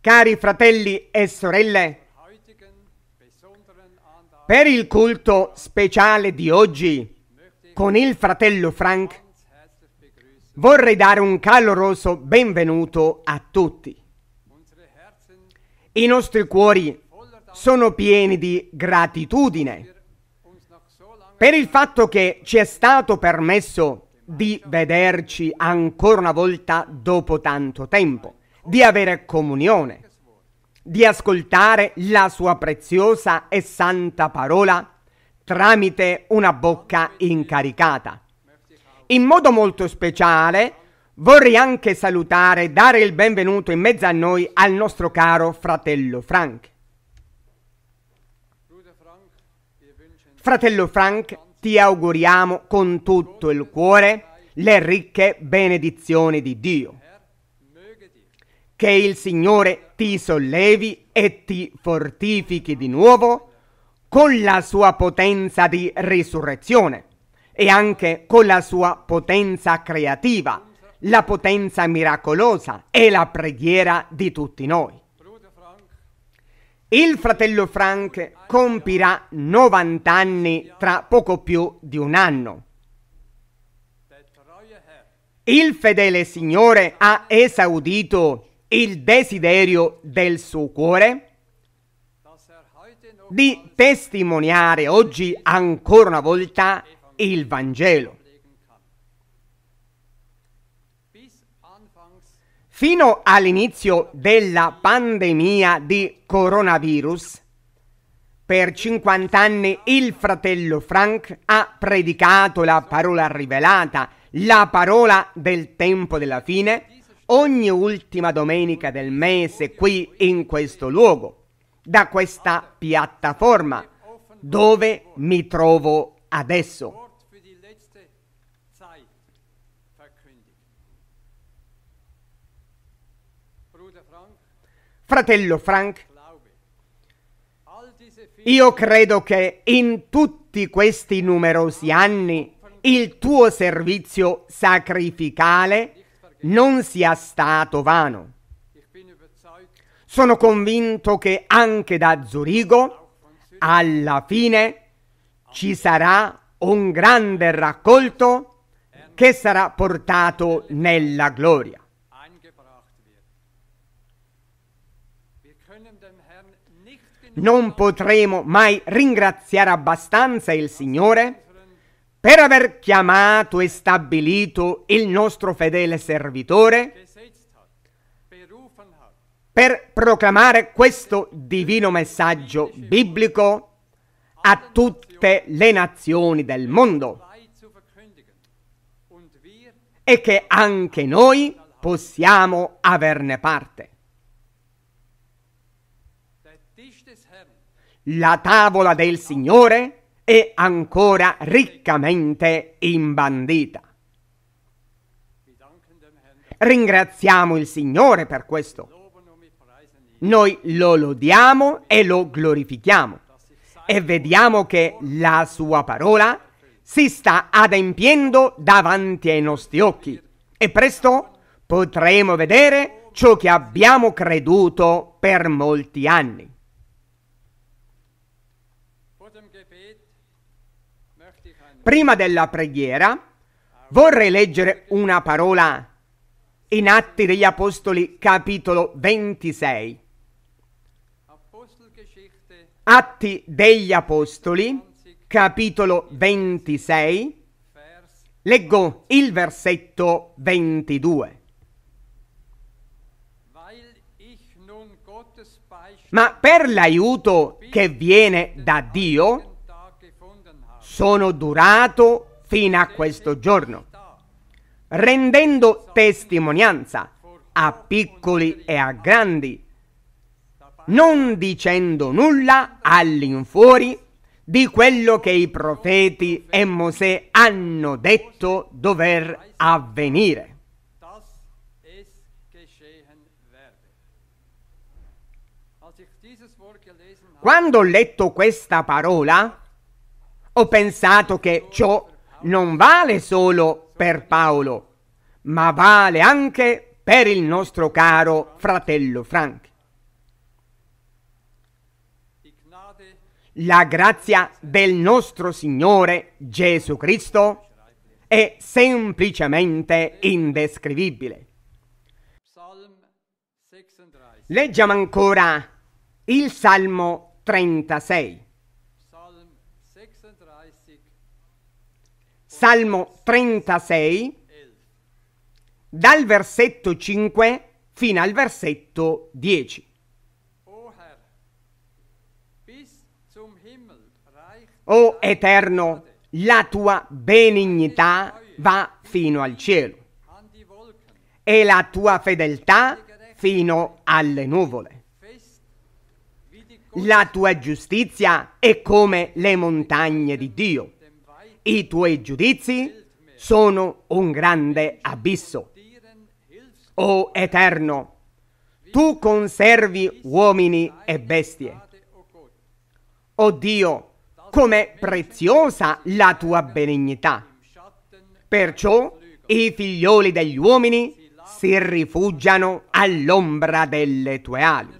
Cari fratelli e sorelle, per il culto speciale di oggi con il fratello Frank vorrei dare un caloroso benvenuto a tutti. I nostri cuori sono pieni di gratitudine per il fatto che ci è stato permesso di vederci ancora una volta dopo tanto tempo, di avere comunione, di ascoltare la sua preziosa e santa parola tramite una bocca incaricata. In modo molto speciale vorrei anche salutare e dare il benvenuto in mezzo a noi al nostro caro fratello Frank. Fratello Frank, ti auguriamo con tutto il cuore le ricche benedizioni di Dio. Che il Signore ti sollevi e ti fortifichi di nuovo con la sua potenza di risurrezione e anche con la sua potenza creativa, la potenza miracolosa e la preghiera di tutti noi. Il fratello Frank compirà 90 anni tra poco più di un anno. Il fedele Signore ha esaudito il desiderio del suo cuore di testimoniare oggi ancora una volta il Vangelo. Fino all'inizio della pandemia di coronavirus, per 50 anni il fratello Frank ha predicato la parola rivelata, la parola del tempo della fine, ogni ultima domenica del mese qui in questo luogo, da questa piattaforma dove mi trovo adesso. Fratello Frank, io credo che in tutti questi numerosi anni il tuo servizio sacrificale non sia stato vano. Sono convinto che anche da Zurigo, alla fine, ci sarà un grande raccolto che sarà portato nella gloria. non potremo mai ringraziare abbastanza il Signore per aver chiamato e stabilito il nostro fedele servitore per proclamare questo divino messaggio biblico a tutte le nazioni del mondo e che anche noi possiamo averne parte. la tavola del Signore è ancora riccamente imbandita. Ringraziamo il Signore per questo. Noi lo lodiamo e lo glorifichiamo e vediamo che la sua parola si sta adempiendo davanti ai nostri occhi e presto potremo vedere ciò che abbiamo creduto per molti anni. prima della preghiera, vorrei leggere una parola in Atti degli Apostoli capitolo 26. Atti degli Apostoli capitolo 26. Leggo il versetto 22. Ma per l'aiuto che viene da Dio, sono durato fino a questo giorno, rendendo testimonianza a piccoli e a grandi, non dicendo nulla all'infuori di quello che i profeti e Mosè hanno detto dover avvenire. Quando ho letto questa parola, ho pensato che ciò non vale solo per Paolo, ma vale anche per il nostro caro fratello Frank. La grazia del nostro Signore Gesù Cristo è semplicemente indescrivibile. Leggiamo ancora il Salmo 36. Salmo 36, dal versetto 5 fino al versetto 10. O Eterno, la tua benignità va fino al cielo e la tua fedeltà fino alle nuvole. La tua giustizia è come le montagne di Dio i tuoi giudizi sono un grande abisso. O Eterno, tu conservi uomini e bestie. O Dio, com'è preziosa la tua benignità. Perciò i figlioli degli uomini si rifugiano all'ombra delle tue ali.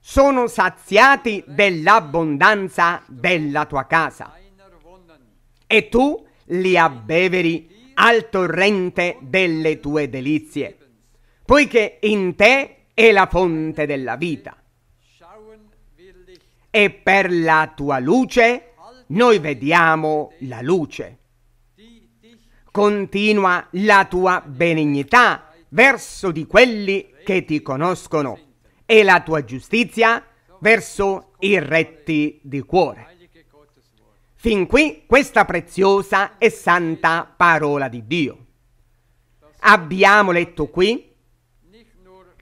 Sono saziati dell'abbondanza della tua casa e tu li abbeveri al torrente delle tue delizie, poiché in te è la fonte della vita. E per la tua luce noi vediamo la luce. Continua la tua benignità verso di quelli che ti conoscono e la tua giustizia verso i retti di cuore. Fin qui questa preziosa e santa parola di Dio. Abbiamo letto qui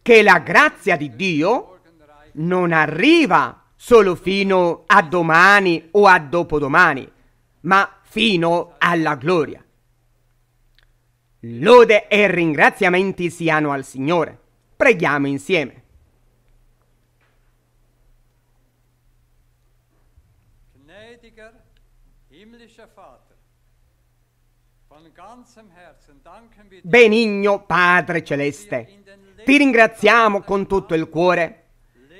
che la grazia di Dio non arriva solo fino a domani o a dopodomani, ma fino alla gloria. Lode e ringraziamenti siano al Signore. Preghiamo insieme. Benigno Padre Celeste, ti ringraziamo con tutto il cuore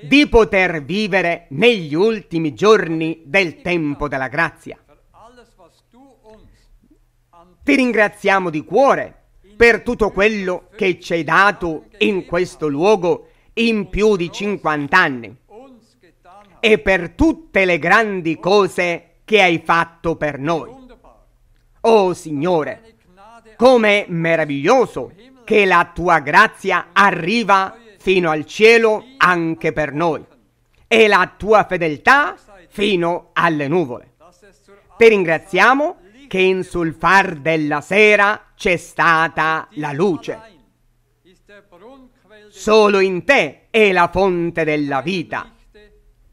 di poter vivere negli ultimi giorni del tempo della grazia. Ti ringraziamo di cuore per tutto quello che ci hai dato in questo luogo in più di 50 anni e per tutte le grandi cose che hai fatto per noi. Oh Signore, com'è meraviglioso che la tua grazia arriva fino al cielo anche per noi e la tua fedeltà fino alle nuvole. Ti ringraziamo che in sul far della sera c'è stata la luce. Solo in te è la fonte della vita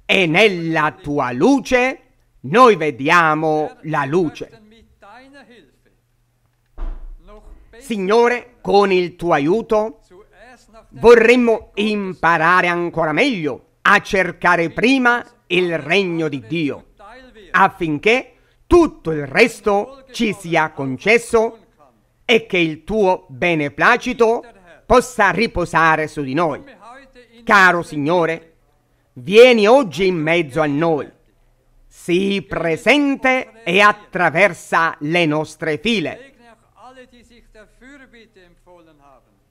e nella tua luce noi vediamo la luce. Signore, con il tuo aiuto vorremmo imparare ancora meglio a cercare prima il regno di Dio, affinché tutto il resto ci sia concesso e che il tuo beneplacito possa riposare su di noi. Caro Signore, vieni oggi in mezzo a noi si presente e attraversa le nostre file.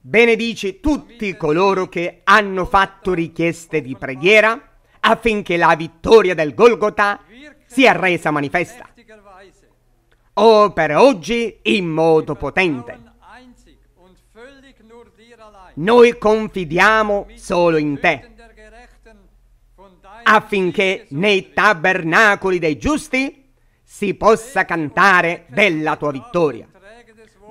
Benedici tutti coloro che hanno fatto richieste di preghiera affinché la vittoria del Golgotha sia resa manifesta. O per oggi in modo potente. Noi confidiamo solo in te affinché nei tabernacoli dei giusti si possa cantare della tua vittoria.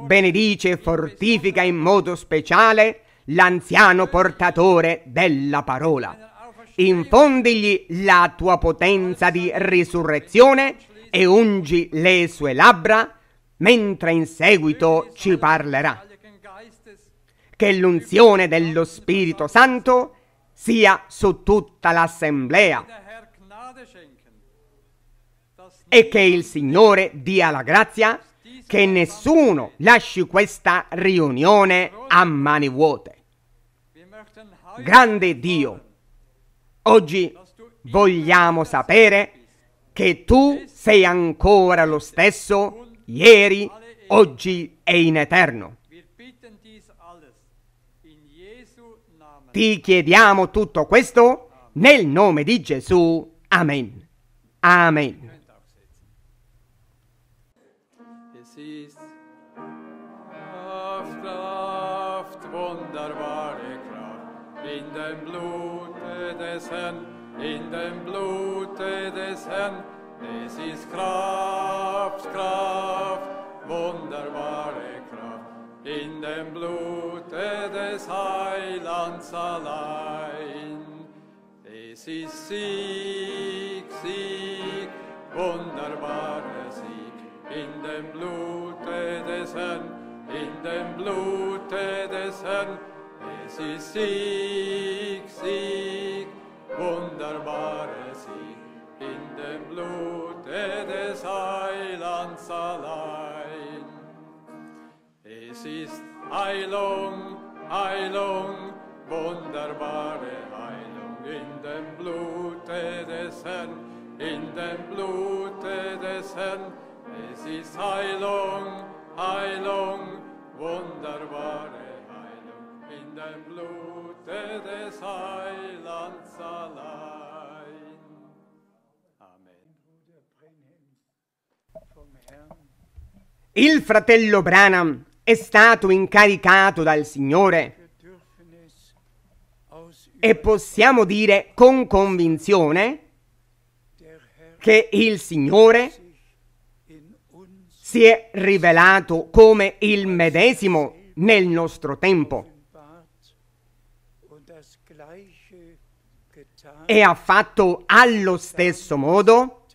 Benedice e fortifica in modo speciale l'anziano portatore della parola. Infondigli la tua potenza di risurrezione e ungi le sue labbra mentre in seguito ci parlerà. Che l'unzione dello Spirito Santo sia su tutta l'assemblea. E che il Signore dia la grazia che nessuno lasci questa riunione a mani vuote. Grande Dio, oggi vogliamo sapere che tu sei ancora lo stesso ieri, oggi e in eterno. Ti chiediamo tutto questo nel nome di Gesù. Amen. Amen. in dem Blute des Herrn, in dem Blute des es ist Kraft, Kraft. in dem Blute des Heilands allein. Es ist Sieg, Sieg, wunderbarer Sieg, in dem Blute des Herrn, in dem Blute des Herrn. Es ist Sieg, Sieg, wunderbarer Sieg, in dem Blute des Heilands allein. sist Heilung, Heilung, wunderbare Heilung in dem Blute des Herrn, in dem Blute des Herrn. Es ist Heilung, Heilung, wunderbare Heilung in dem Blute des Heilands allein. Amen. Il fratello Branham è stato incaricato dal Signore e possiamo dire con convinzione che il Signore si è rivelato come il medesimo nel nostro tempo e ha fatto allo stesso modo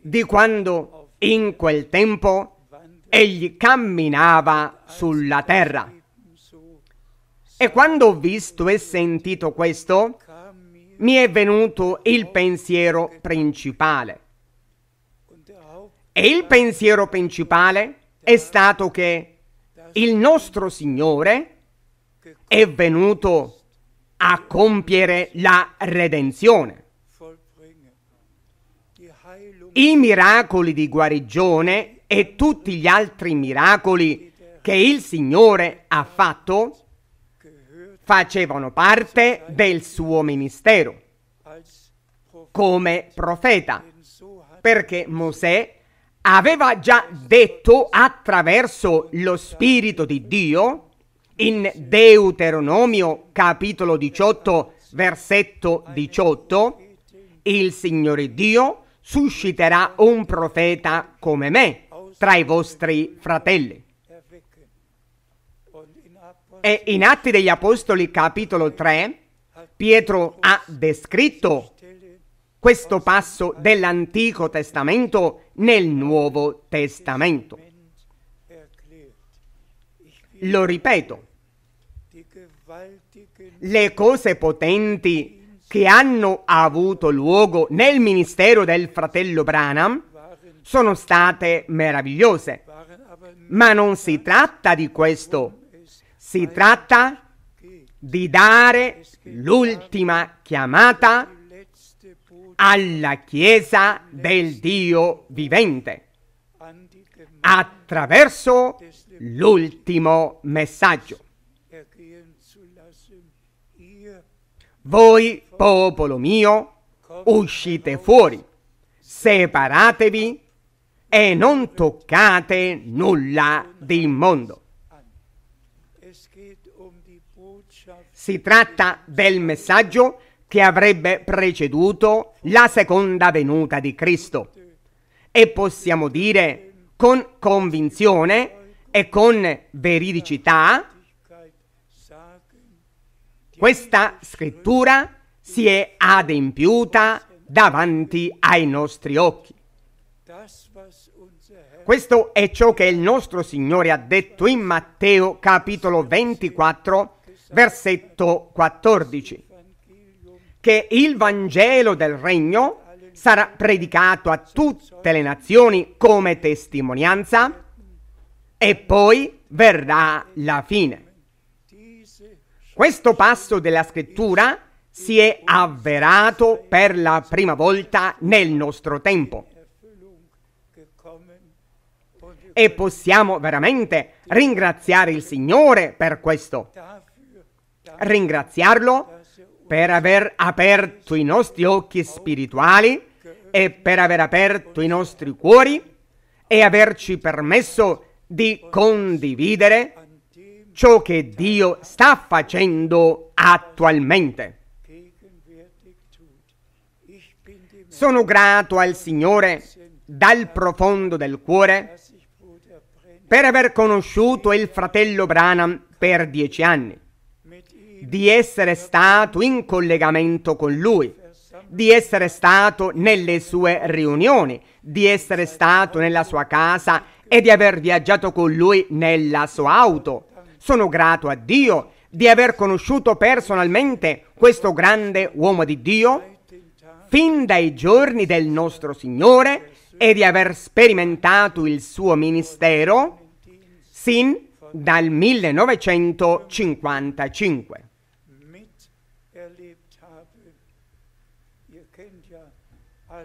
di quando in quel tempo egli camminava sulla terra. E quando ho visto e sentito questo, mi è venuto il pensiero principale. E il pensiero principale è stato che il nostro Signore è venuto a compiere la redenzione. I miracoli di guarigione e tutti gli altri miracoli che il Signore ha fatto facevano parte del suo ministero come profeta, perché Mosè aveva già detto attraverso lo Spirito di Dio in Deuteronomio capitolo 18 versetto 18, il Signore Dio susciterà un profeta come me tra i vostri fratelli. E in Atti degli Apostoli capitolo 3, Pietro ha descritto questo passo dell'Antico Testamento nel Nuovo Testamento. Lo ripeto, le cose potenti che hanno avuto luogo nel ministero del fratello Branham sono state meravigliose. Ma non si tratta di questo, si tratta di dare l'ultima chiamata alla Chiesa del Dio vivente attraverso l'ultimo messaggio. Voi, popolo mio, uscite fuori, separatevi e non toccate nulla di immondo. Si tratta del messaggio che avrebbe preceduto la seconda venuta di Cristo e possiamo dire con convinzione e con veridicità questa scrittura si è adempiuta davanti ai nostri occhi. Questo è ciò che il nostro Signore ha detto in Matteo capitolo 24, versetto 14, che il Vangelo del Regno sarà predicato a tutte le nazioni come testimonianza e poi verrà la fine. Questo passo della scrittura si è avverato per la prima volta nel nostro tempo. E possiamo veramente ringraziare il Signore per questo. Ringraziarlo per aver aperto i nostri occhi spirituali e per aver aperto i nostri cuori e averci permesso di condividere ciò che Dio sta facendo attualmente. Sono grato al Signore dal profondo del cuore per aver conosciuto il fratello Branham per dieci anni, di essere stato in collegamento con lui, di essere stato nelle sue riunioni, di essere stato nella sua casa e di aver viaggiato con lui nella sua auto. Sono grato a Dio di aver conosciuto personalmente questo grande uomo di Dio fin dai giorni del nostro Signore e di aver sperimentato il suo ministero sin dal 1955.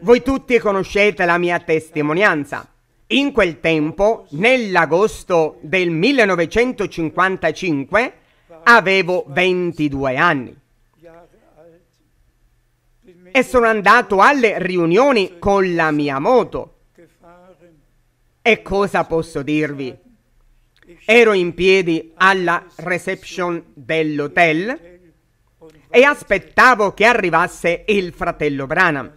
Voi tutti conoscete la mia testimonianza. In quel tempo, nell'agosto del 1955, avevo 22 anni e sono andato alle riunioni con la mia moto. E cosa posso dirvi? Ero in piedi alla reception dell'hotel e aspettavo che arrivasse il fratello Branham.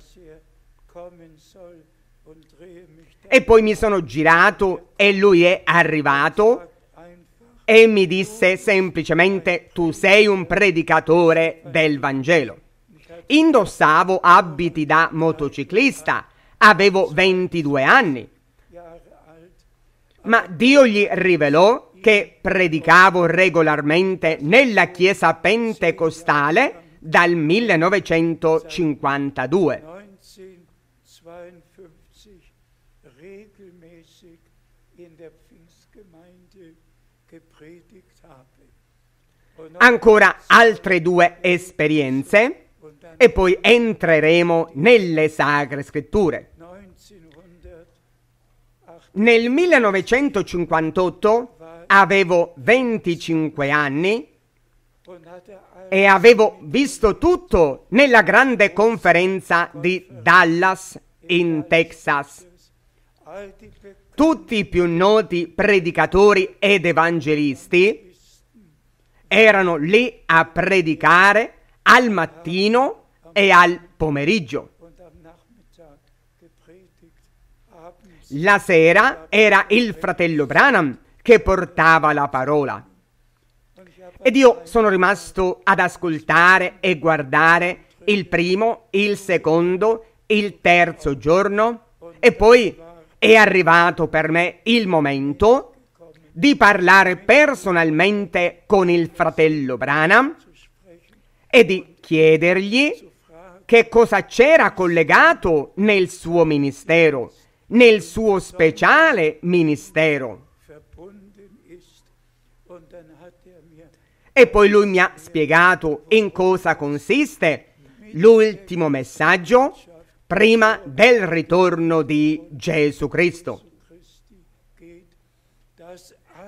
E poi mi sono girato e lui è arrivato e mi disse semplicemente tu sei un predicatore del Vangelo. Indossavo abiti da motociclista, avevo 22 anni ma Dio gli rivelò che predicavo regolarmente nella chiesa pentecostale dal 1952. Ancora altre due esperienze e poi entreremo nelle sacre scritture. Nel 1958 avevo 25 anni e avevo visto tutto nella grande conferenza di Dallas in Texas. Tutti i più noti predicatori ed evangelisti erano lì a predicare al mattino e al pomeriggio. La sera era il fratello Branham che portava la parola. Ed io sono rimasto ad ascoltare e guardare il primo, il secondo, il terzo giorno e poi è arrivato per me il momento di parlare personalmente con il fratello Branham e di chiedergli che cosa c'era collegato nel suo ministero nel suo speciale ministero. E poi lui mi ha spiegato in cosa consiste l'ultimo messaggio prima del ritorno di Gesù Cristo.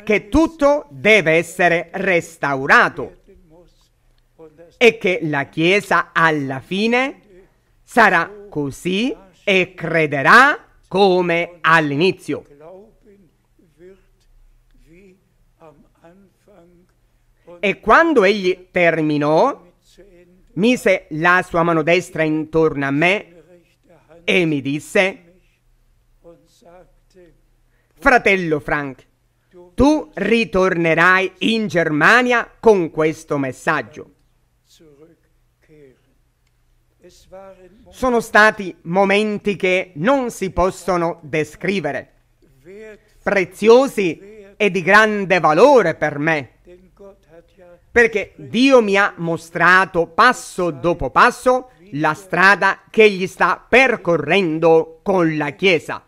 Che tutto deve essere restaurato e che la Chiesa alla fine sarà così e crederà come all'inizio. E quando egli terminò, mise la sua mano destra intorno a me e mi disse, fratello Frank, tu ritornerai in Germania con questo messaggio sono stati momenti che non si possono descrivere, preziosi e di grande valore per me, perché Dio mi ha mostrato passo dopo passo la strada che egli sta percorrendo con la Chiesa.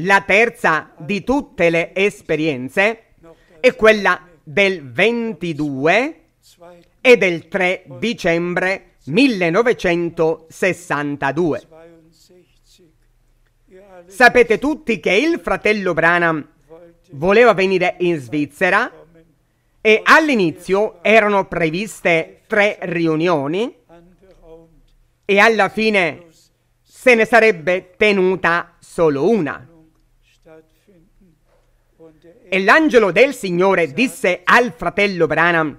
La terza di tutte le esperienze è quella del 22 e del 3 dicembre 1962. Sapete tutti che il fratello Branham voleva venire in Svizzera e all'inizio erano previste tre riunioni e alla fine se ne sarebbe tenuta solo una. E l'angelo del Signore disse al fratello Branham,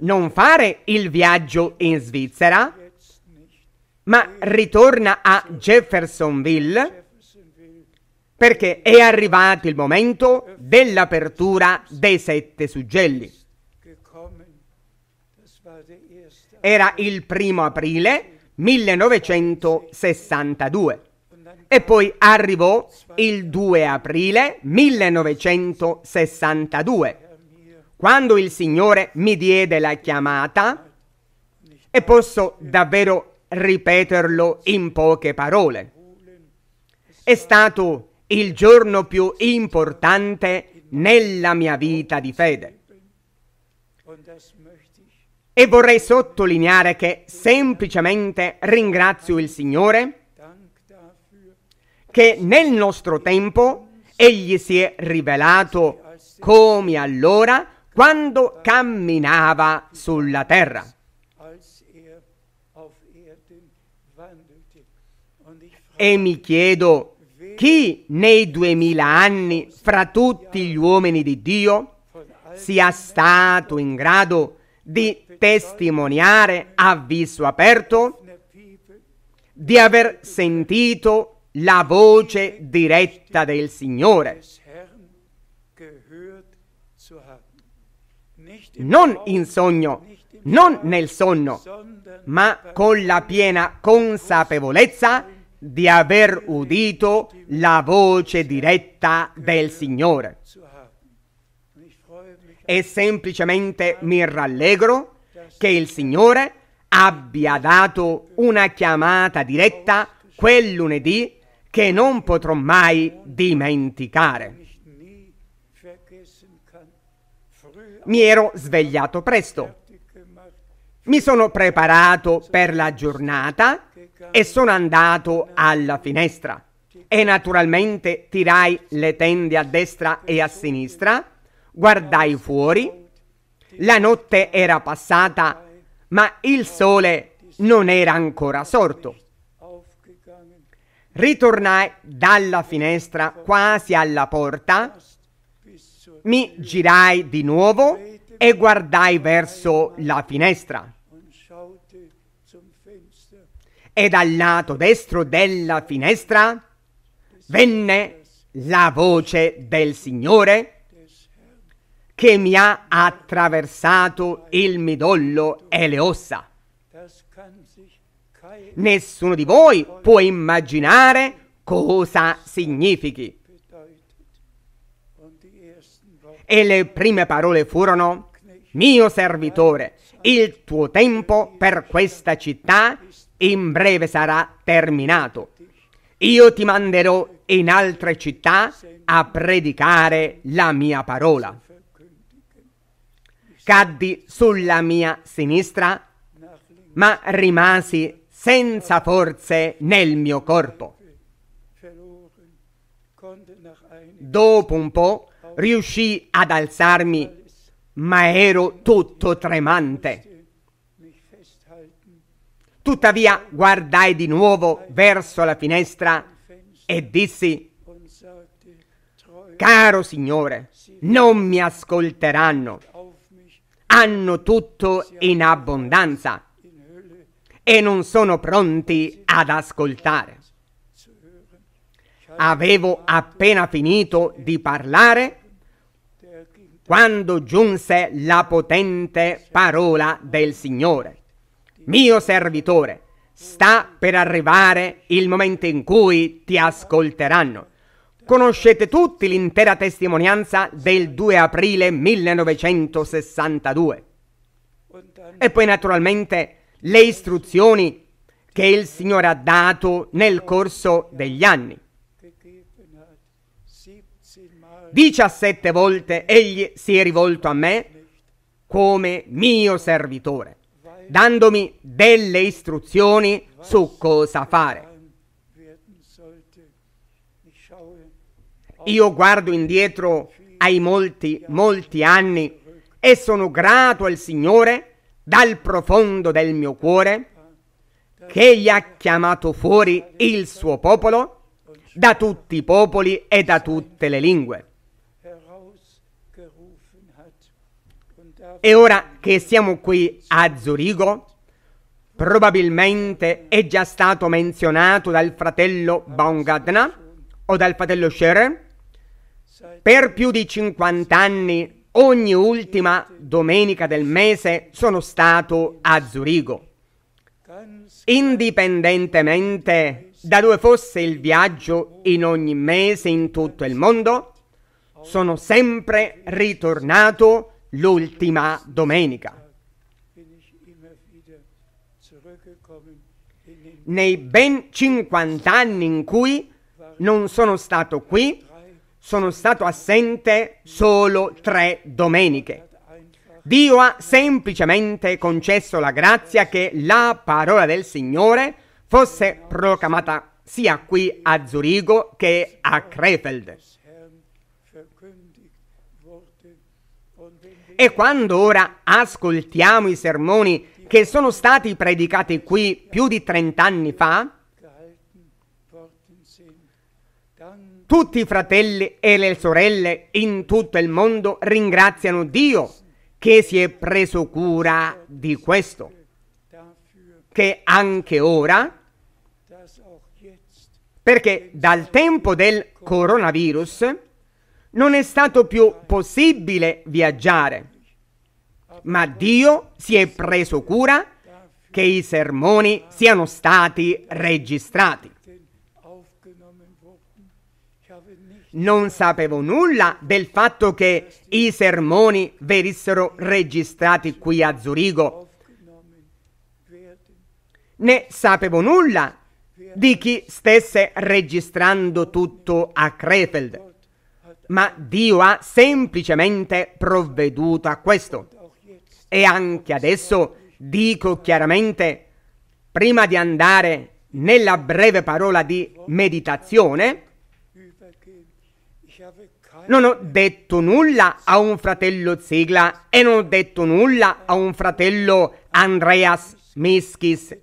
non fare il viaggio in Svizzera, ma ritorna a Jeffersonville perché è arrivato il momento dell'apertura dei sette suggelli. Era il primo aprile 1962 e poi arrivò il 2 aprile 1962 quando il Signore mi diede la chiamata, e posso davvero ripeterlo in poche parole, è stato il giorno più importante nella mia vita di fede. E vorrei sottolineare che semplicemente ringrazio il Signore che nel nostro tempo Egli si è rivelato come allora quando camminava sulla terra. E mi chiedo, chi nei duemila anni, fra tutti gli uomini di Dio, sia stato in grado di testimoniare a viso aperto, di aver sentito la voce diretta del Signore, non in sogno, non nel sonno, ma con la piena consapevolezza di aver udito la voce diretta del Signore. E semplicemente mi rallegro che il Signore abbia dato una chiamata diretta quel lunedì che non potrò mai dimenticare. mi ero svegliato presto. Mi sono preparato per la giornata e sono andato alla finestra e naturalmente tirai le tende a destra e a sinistra, guardai fuori, la notte era passata ma il sole non era ancora sorto. Ritornai dalla finestra quasi alla porta mi girai di nuovo e guardai verso la finestra. E dal lato destro della finestra venne la voce del Signore che mi ha attraversato il midollo e le ossa. Nessuno di voi può immaginare cosa significhi. e le prime parole furono, mio servitore, il tuo tempo per questa città in breve sarà terminato. Io ti manderò in altre città a predicare la mia parola. Caddi sulla mia sinistra, ma rimasi senza forze nel mio corpo. Dopo un po' Riuscii ad alzarmi, ma ero tutto tremante. Tuttavia guardai di nuovo verso la finestra e dissi, caro Signore, non mi ascolteranno, hanno tutto in abbondanza e non sono pronti ad ascoltare. Avevo appena finito di parlare quando giunse la potente parola del Signore. Mio servitore, sta per arrivare il momento in cui ti ascolteranno. Conoscete tutti l'intera testimonianza del 2 aprile 1962. E poi naturalmente le istruzioni che il Signore ha dato nel corso degli anni. 17 volte egli si è rivolto a me come mio servitore, dandomi delle istruzioni su cosa fare. Io guardo indietro ai molti, molti anni e sono grato al Signore dal profondo del mio cuore che gli ha chiamato fuori il suo popolo da tutti i popoli e da tutte le lingue. E ora che siamo qui a Zurigo, probabilmente è già stato menzionato dal fratello Baumgartner o dal fratello Scherer, per più di 50 anni ogni ultima domenica del mese sono stato a Zurigo. Indipendentemente da dove fosse il viaggio in ogni mese in tutto il mondo, sono sempre ritornato a l'ultima domenica. Nei ben 50 anni in cui non sono stato qui, sono stato assente solo tre domeniche. Dio ha semplicemente concesso la grazia che la parola del Signore fosse proclamata sia qui a Zurigo che a Krefeld. E quando ora ascoltiamo i sermoni che sono stati predicati qui più di 30 anni fa, tutti i fratelli e le sorelle in tutto il mondo ringraziano Dio che si è preso cura di questo, che anche ora, perché dal tempo del coronavirus, non è stato più possibile viaggiare, ma Dio si è preso cura che i sermoni siano stati registrati. Non sapevo nulla del fatto che i sermoni venissero registrati qui a Zurigo. Ne sapevo nulla di chi stesse registrando tutto a Krefeld ma Dio ha semplicemente provveduto a questo. E anche adesso dico chiaramente, prima di andare nella breve parola di meditazione, non ho detto nulla a un fratello Zigla e non ho detto nulla a un fratello Andreas Mischis.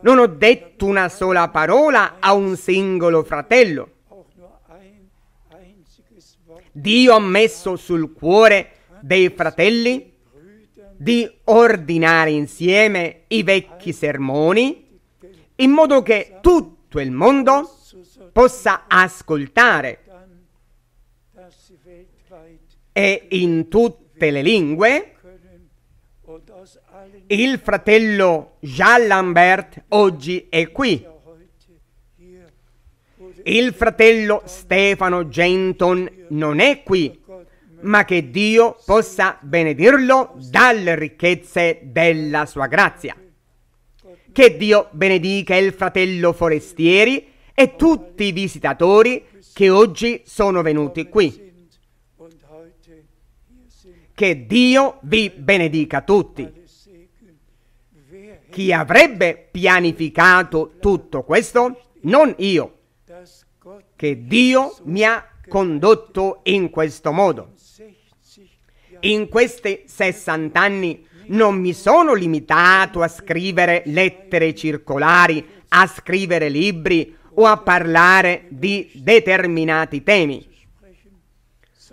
Non ho detto una sola parola a un singolo fratello. Dio ha messo sul cuore dei fratelli di ordinare insieme i vecchi sermoni in modo che tutto il mondo possa ascoltare e in tutte le lingue il fratello Jean Lambert oggi è qui il fratello Stefano Genton non è qui, ma che Dio possa benedirlo dalle ricchezze della sua grazia. Che Dio benedica il fratello Forestieri e tutti i visitatori che oggi sono venuti qui. Che Dio vi benedica tutti. Chi avrebbe pianificato tutto questo? Non io, che Dio mi ha condotto in questo modo. In questi 60 anni non mi sono limitato a scrivere lettere circolari, a scrivere libri o a parlare di determinati temi,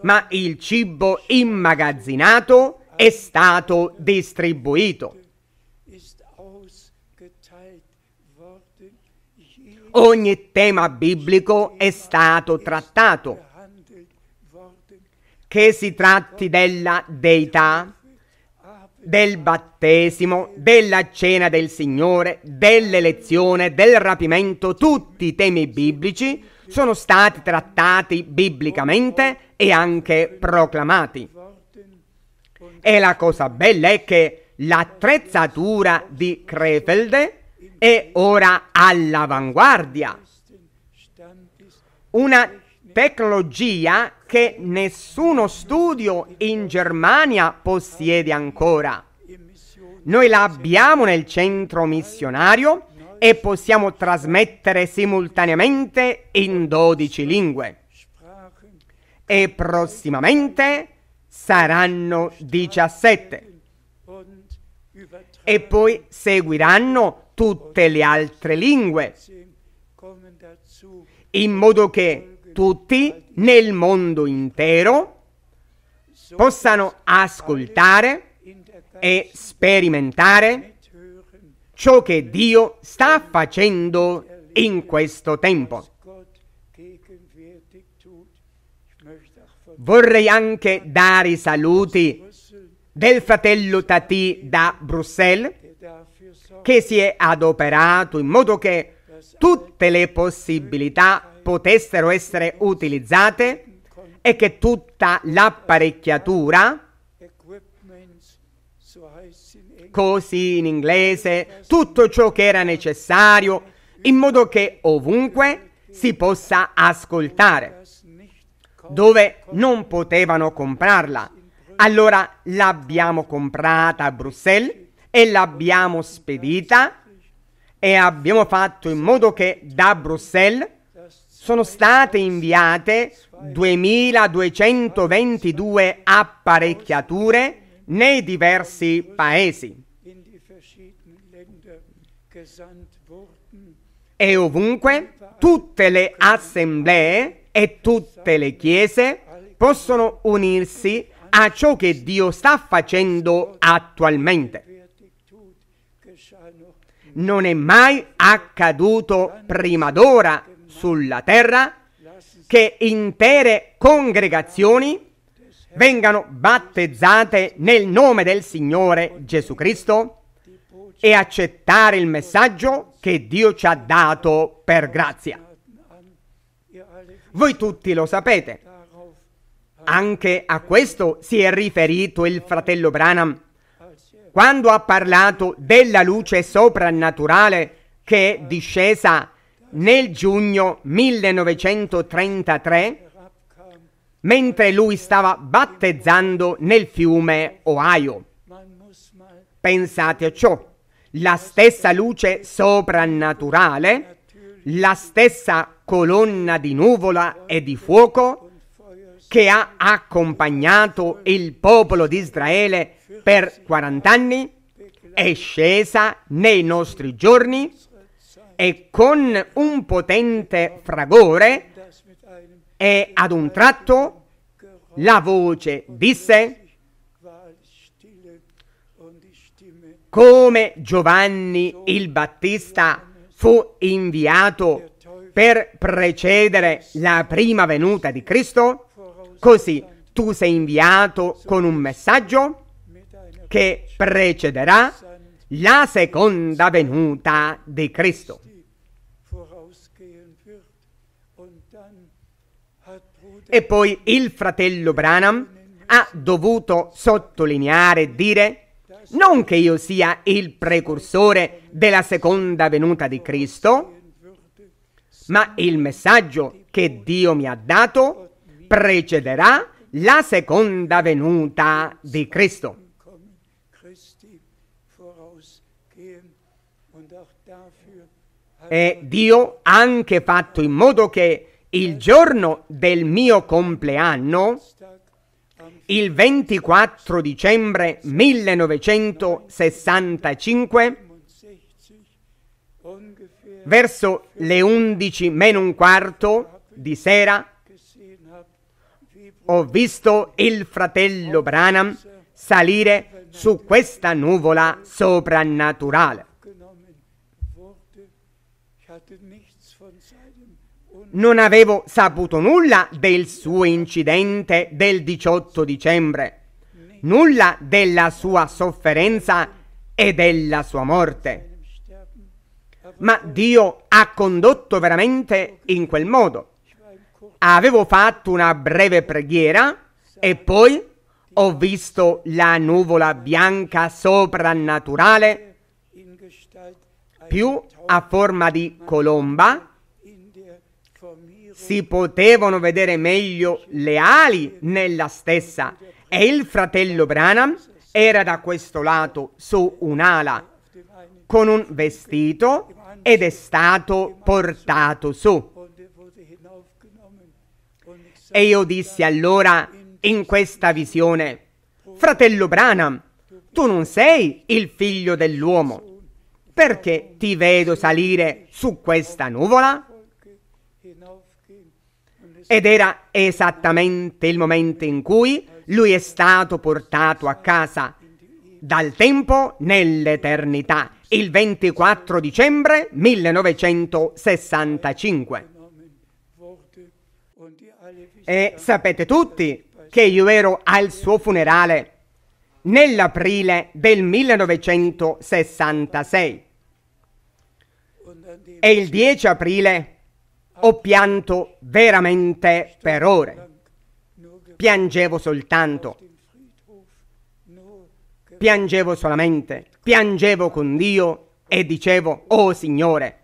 ma il cibo immagazzinato è stato distribuito. ogni tema biblico è stato trattato, che si tratti della deità, del battesimo, della cena del Signore, dell'elezione, del rapimento, tutti i temi biblici sono stati trattati biblicamente e anche proclamati. E la cosa bella è che l'attrezzatura di Krefelde è ora all'avanguardia. Una tecnologia che nessuno studio in Germania possiede ancora. Noi l'abbiamo nel centro missionario e possiamo trasmettere simultaneamente in 12 lingue. E prossimamente saranno 17. E poi seguiranno tutte le altre lingue, in modo che tutti nel mondo intero possano ascoltare e sperimentare ciò che Dio sta facendo in questo tempo. Vorrei anche dare i saluti del fratello Tati da Bruxelles, che si è adoperato in modo che tutte le possibilità potessero essere utilizzate e che tutta l'apparecchiatura, così in inglese, tutto ciò che era necessario, in modo che ovunque si possa ascoltare, dove non potevano comprarla. Allora l'abbiamo comprata a Bruxelles e l'abbiamo spedita e abbiamo fatto in modo che da Bruxelles sono state inviate 2222 apparecchiature nei diversi paesi. E ovunque tutte le assemblee e tutte le chiese possono unirsi a ciò che Dio sta facendo attualmente non è mai accaduto prima d'ora sulla terra che intere congregazioni vengano battezzate nel nome del Signore Gesù Cristo e accettare il messaggio che Dio ci ha dato per grazia. Voi tutti lo sapete. Anche a questo si è riferito il fratello Branham quando ha parlato della luce soprannaturale che è discesa nel giugno 1933, mentre lui stava battezzando nel fiume Ohio. Pensate a ciò, la stessa luce soprannaturale, la stessa colonna di nuvola e di fuoco che ha accompagnato il popolo di Israele per 40 anni, è scesa nei nostri giorni e con un potente fragore e ad un tratto la voce disse come Giovanni il Battista fu inviato per precedere la prima venuta di Cristo, Così tu sei inviato con un messaggio che precederà la seconda venuta di Cristo. E poi il fratello Branham ha dovuto sottolineare e dire non che io sia il precursore della seconda venuta di Cristo, ma il messaggio che Dio mi ha dato precederà la seconda venuta di Cristo. E Dio ha anche fatto in modo che il giorno del mio compleanno, il 24 dicembre 1965, verso le 11 meno un quarto di sera, ho visto il fratello Branham salire su questa nuvola soprannaturale. Non avevo saputo nulla del suo incidente del 18 dicembre, nulla della sua sofferenza e della sua morte. Ma Dio ha condotto veramente in quel modo avevo fatto una breve preghiera e poi ho visto la nuvola bianca soprannaturale più a forma di colomba si potevano vedere meglio le ali nella stessa e il fratello Branham era da questo lato su un'ala con un vestito ed è stato portato su. E io dissi allora, in questa visione, fratello Branham, tu non sei il figlio dell'uomo, perché ti vedo salire su questa nuvola? Ed era esattamente il momento in cui lui è stato portato a casa dal tempo nell'eternità, il 24 dicembre 1965. E sapete tutti che io ero al suo funerale nell'aprile del 1966. E il 10 aprile ho pianto veramente per ore. Piangevo soltanto. Piangevo solamente. Piangevo con Dio e dicevo, oh Signore,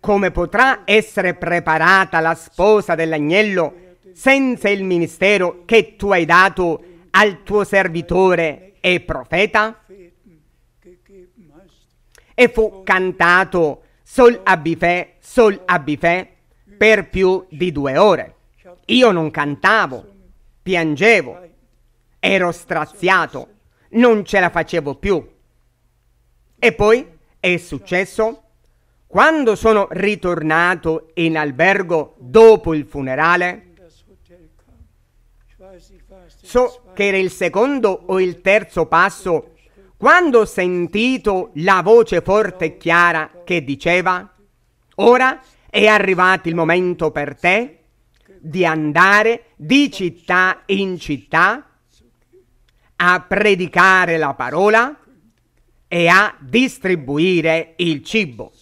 come potrà essere preparata la sposa dell'agnello senza il ministero che tu hai dato al tuo servitore e profeta? E fu cantato Sol Abifè, Sol Abifè per più di due ore. Io non cantavo, piangevo, ero straziato, non ce la facevo più. E poi è successo, quando sono ritornato in albergo dopo il funerale, so che era il secondo o il terzo passo, quando ho sentito la voce forte e chiara che diceva, ora è arrivato il momento per te di andare di città in città a predicare la parola e a distribuire il cibo.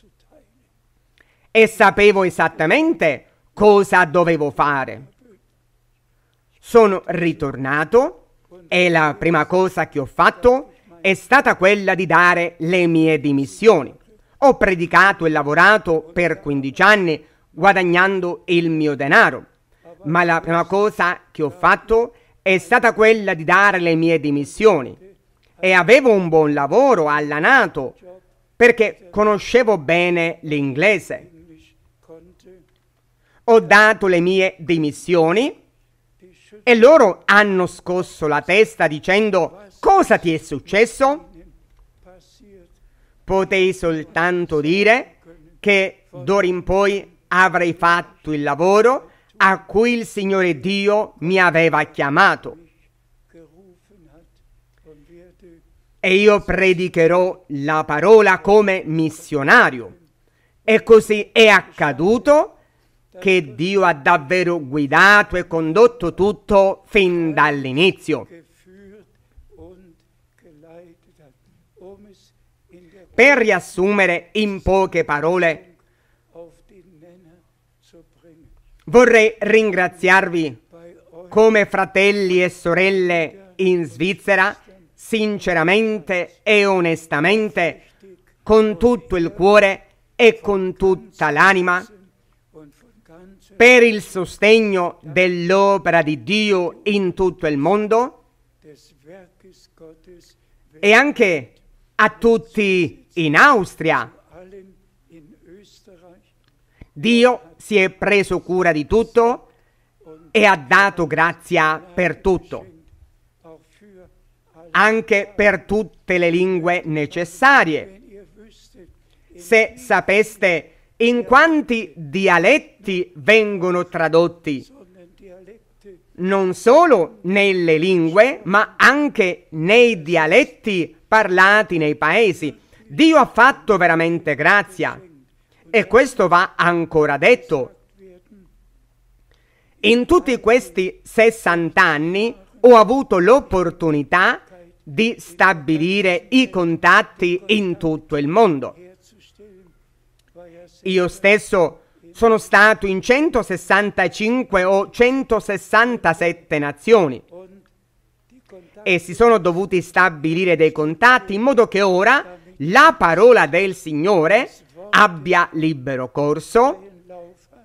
E sapevo esattamente cosa dovevo fare. Sono ritornato e la prima cosa che ho fatto è stata quella di dare le mie dimissioni. Ho predicato e lavorato per 15 anni guadagnando il mio denaro, ma la prima cosa che ho fatto è stata quella di dare le mie dimissioni. E avevo un buon lavoro alla Nato perché conoscevo bene l'inglese. Ho dato le mie dimissioni e loro hanno scosso la testa dicendo cosa ti è successo? Potei soltanto dire che d'ora in poi avrei fatto il lavoro a cui il Signore Dio mi aveva chiamato. E io predicherò la parola come missionario. E così è accaduto che Dio ha davvero guidato e condotto tutto fin dall'inizio. Um per riassumere in poche parole, vorrei ringraziarvi come fratelli e sorelle in Svizzera, sinceramente e onestamente, con tutto il cuore e con tutta l'anima, per il sostegno dell'opera di Dio in tutto il mondo e anche a tutti in Austria. Dio si è preso cura di tutto e ha dato grazia per tutto, anche per tutte le lingue necessarie. Se sapeste in quanti dialetti vengono tradotti? Non solo nelle lingue, ma anche nei dialetti parlati nei paesi. Dio ha fatto veramente grazia. E questo va ancora detto. In tutti questi 60 anni ho avuto l'opportunità di stabilire i contatti in tutto il mondo. Io stesso sono stato in 165 o 167 nazioni e si sono dovuti stabilire dei contatti in modo che ora la parola del Signore abbia libero corso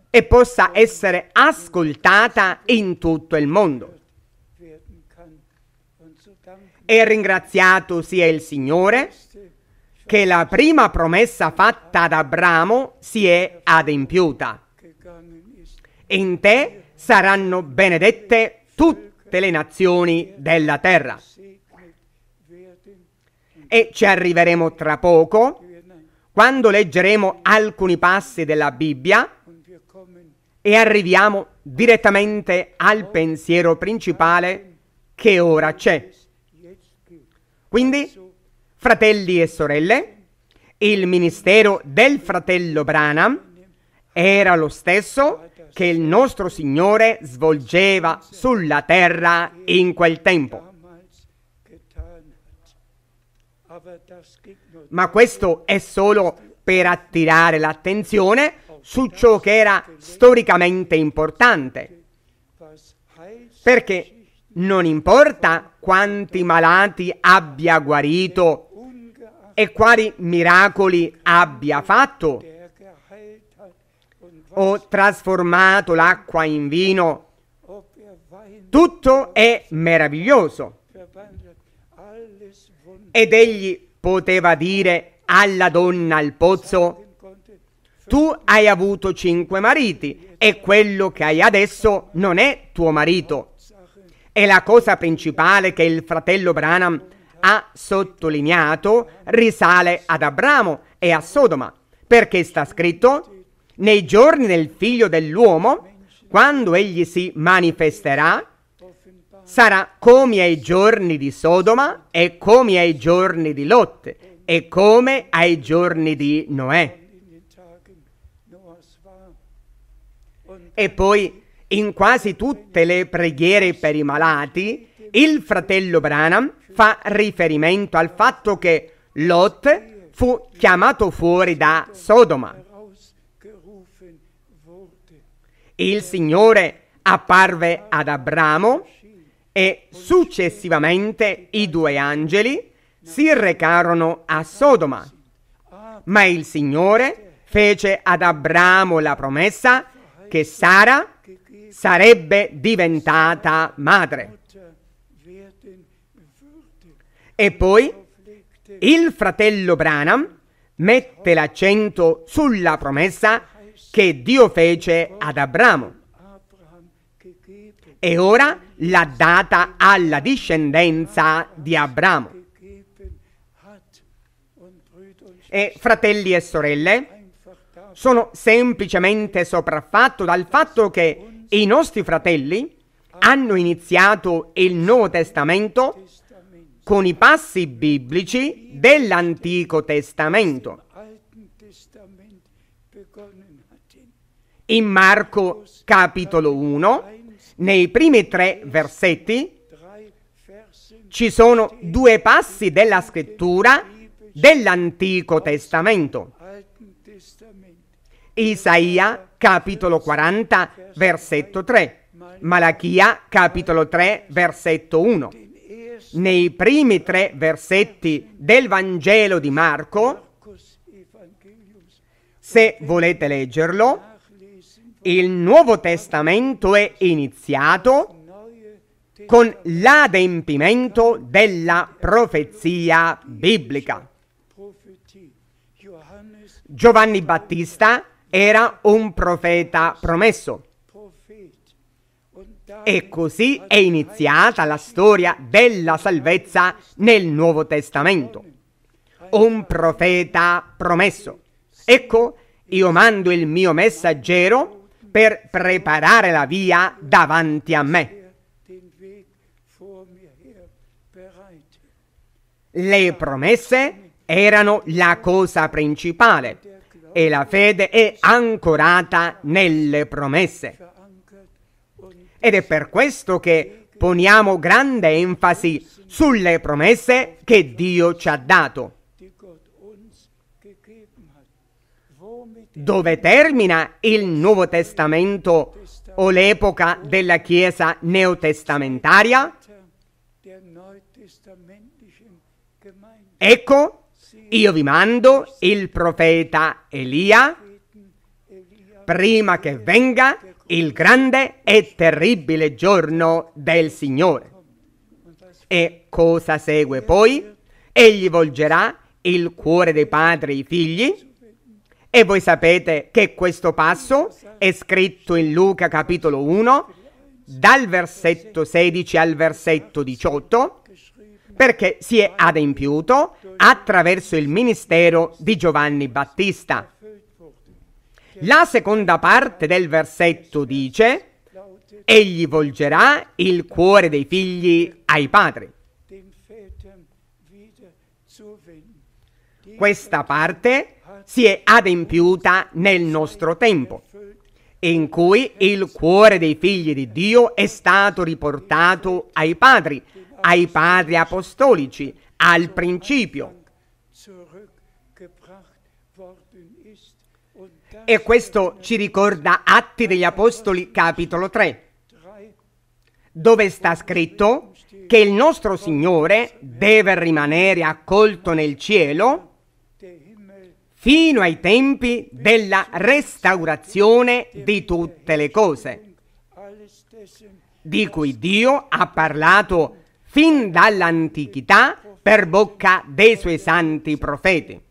e possa essere ascoltata in tutto il mondo. E ringraziato sia il Signore che la prima promessa fatta ad Abramo si è adempiuta. In te saranno benedette tutte le nazioni della terra. E ci arriveremo tra poco, quando leggeremo alcuni passi della Bibbia e arriviamo direttamente al pensiero principale che ora c'è. Quindi Fratelli e sorelle, il ministero del fratello Branham era lo stesso che il nostro Signore svolgeva sulla terra in quel tempo. Ma questo è solo per attirare l'attenzione su ciò che era storicamente importante. Perché non importa quanti malati abbia guarito e quali miracoli abbia fatto o trasformato l'acqua in vino. Tutto è meraviglioso. Ed egli poteva dire alla donna al pozzo, tu hai avuto cinque mariti e quello che hai adesso non è tuo marito. E la cosa principale che il fratello Branham ha sottolineato risale ad Abramo e a Sodoma, perché sta scritto nei giorni del figlio dell'uomo, quando egli si manifesterà, sarà come ai giorni di Sodoma e come ai giorni di Lot e come ai giorni di Noè. E poi in quasi tutte le preghiere per i malati, il fratello Branham fa riferimento al fatto che Lot fu chiamato fuori da Sodoma. Il Signore apparve ad Abramo e successivamente i due angeli si recarono a Sodoma. Ma il Signore fece ad Abramo la promessa che Sara sarebbe diventata madre. E poi il fratello Branham mette l'accento sulla promessa che Dio fece ad Abramo e ora l'ha data alla discendenza di Abramo. E fratelli e sorelle, sono semplicemente sopraffatto dal fatto che i nostri fratelli hanno iniziato il Nuovo Testamento con i passi biblici dell'Antico Testamento. In Marco capitolo 1, nei primi tre versetti, ci sono due passi della scrittura dell'Antico Testamento. Isaia capitolo 40 versetto 3, Malachia capitolo 3 versetto 1 nei primi tre versetti del Vangelo di Marco, se volete leggerlo, il Nuovo Testamento è iniziato con l'adempimento della profezia biblica. Giovanni Battista era un profeta promesso. E così è iniziata la storia della salvezza nel Nuovo Testamento. Un profeta promesso. Ecco, io mando il mio messaggero per preparare la via davanti a me. Le promesse erano la cosa principale e la fede è ancorata nelle promesse. Ed è per questo che poniamo grande enfasi sulle promesse che Dio ci ha dato. Dove termina il Nuovo Testamento o l'epoca della Chiesa neotestamentaria? Ecco, io vi mando il profeta Elia prima che venga il grande e terribile giorno del Signore. E cosa segue poi? Egli volgerà il cuore dei padri e figli. E voi sapete che questo passo è scritto in Luca capitolo 1, dal versetto 16 al versetto 18, perché si è adempiuto attraverso il ministero di Giovanni Battista. La seconda parte del versetto dice, egli volgerà il cuore dei figli ai padri. Questa parte si è adempiuta nel nostro tempo, in cui il cuore dei figli di Dio è stato riportato ai padri, ai padri apostolici, al principio, E questo ci ricorda Atti degli Apostoli capitolo 3, dove sta scritto che il nostro Signore deve rimanere accolto nel cielo fino ai tempi della restaurazione di tutte le cose, di cui Dio ha parlato fin dall'antichità per bocca dei suoi santi profeti.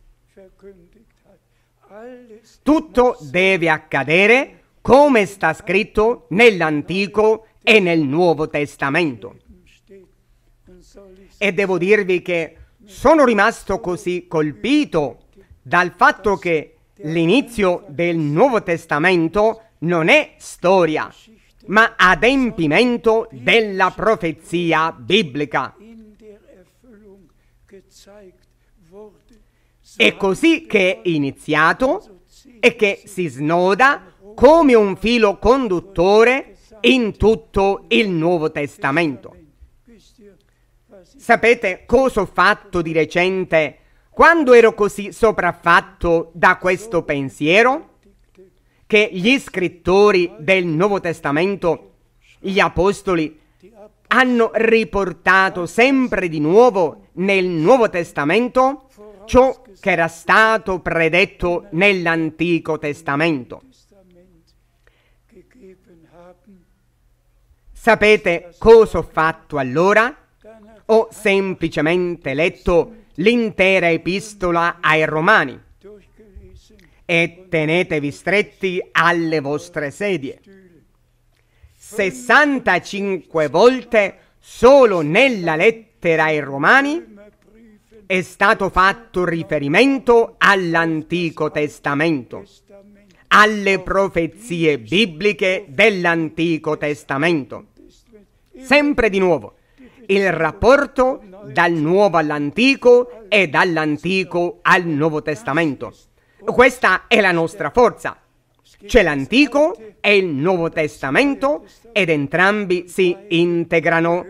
Tutto deve accadere come sta scritto nell'Antico e nel Nuovo Testamento. E devo dirvi che sono rimasto così colpito dal fatto che l'inizio del Nuovo Testamento non è storia, ma adempimento della profezia biblica. È così che è iniziato e che si snoda come un filo conduttore in tutto il Nuovo Testamento. Sapete cosa ho fatto di recente quando ero così sopraffatto da questo pensiero? Che gli scrittori del Nuovo Testamento, gli apostoli, hanno riportato sempre di nuovo nel Nuovo Testamento ciò che era stato predetto nell'Antico Testamento. Sapete cosa ho fatto allora? Ho semplicemente letto l'intera epistola ai Romani e tenetevi stretti alle vostre sedie. 65 volte solo nella lettera ai Romani è stato fatto riferimento all'Antico Testamento, alle profezie bibliche dell'Antico Testamento. Sempre di nuovo, il rapporto dal Nuovo all'Antico e dall'Antico al Nuovo Testamento. Questa è la nostra forza. C'è l'Antico e il Nuovo Testamento ed entrambi si integrano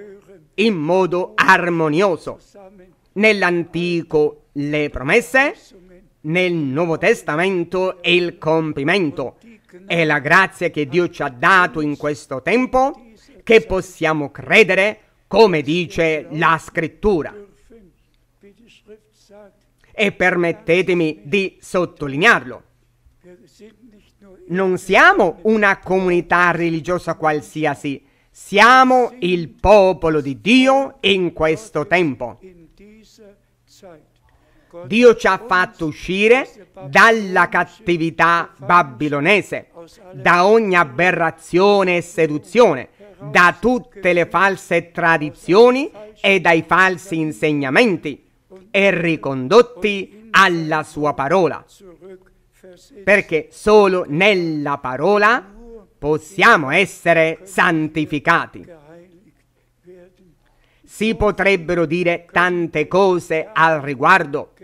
in modo armonioso. Nell'Antico le promesse, nel Nuovo Testamento il compimento. È la grazia che Dio ci ha dato in questo tempo che possiamo credere come dice la scrittura. E permettetemi di sottolinearlo. Non siamo una comunità religiosa qualsiasi, siamo il popolo di Dio in questo tempo. Dio ci ha fatto uscire dalla cattività babilonese, da ogni aberrazione e seduzione, da tutte le false tradizioni e dai falsi insegnamenti e ricondotti alla sua parola. Perché solo nella parola possiamo essere santificati. Si potrebbero dire tante cose al riguardo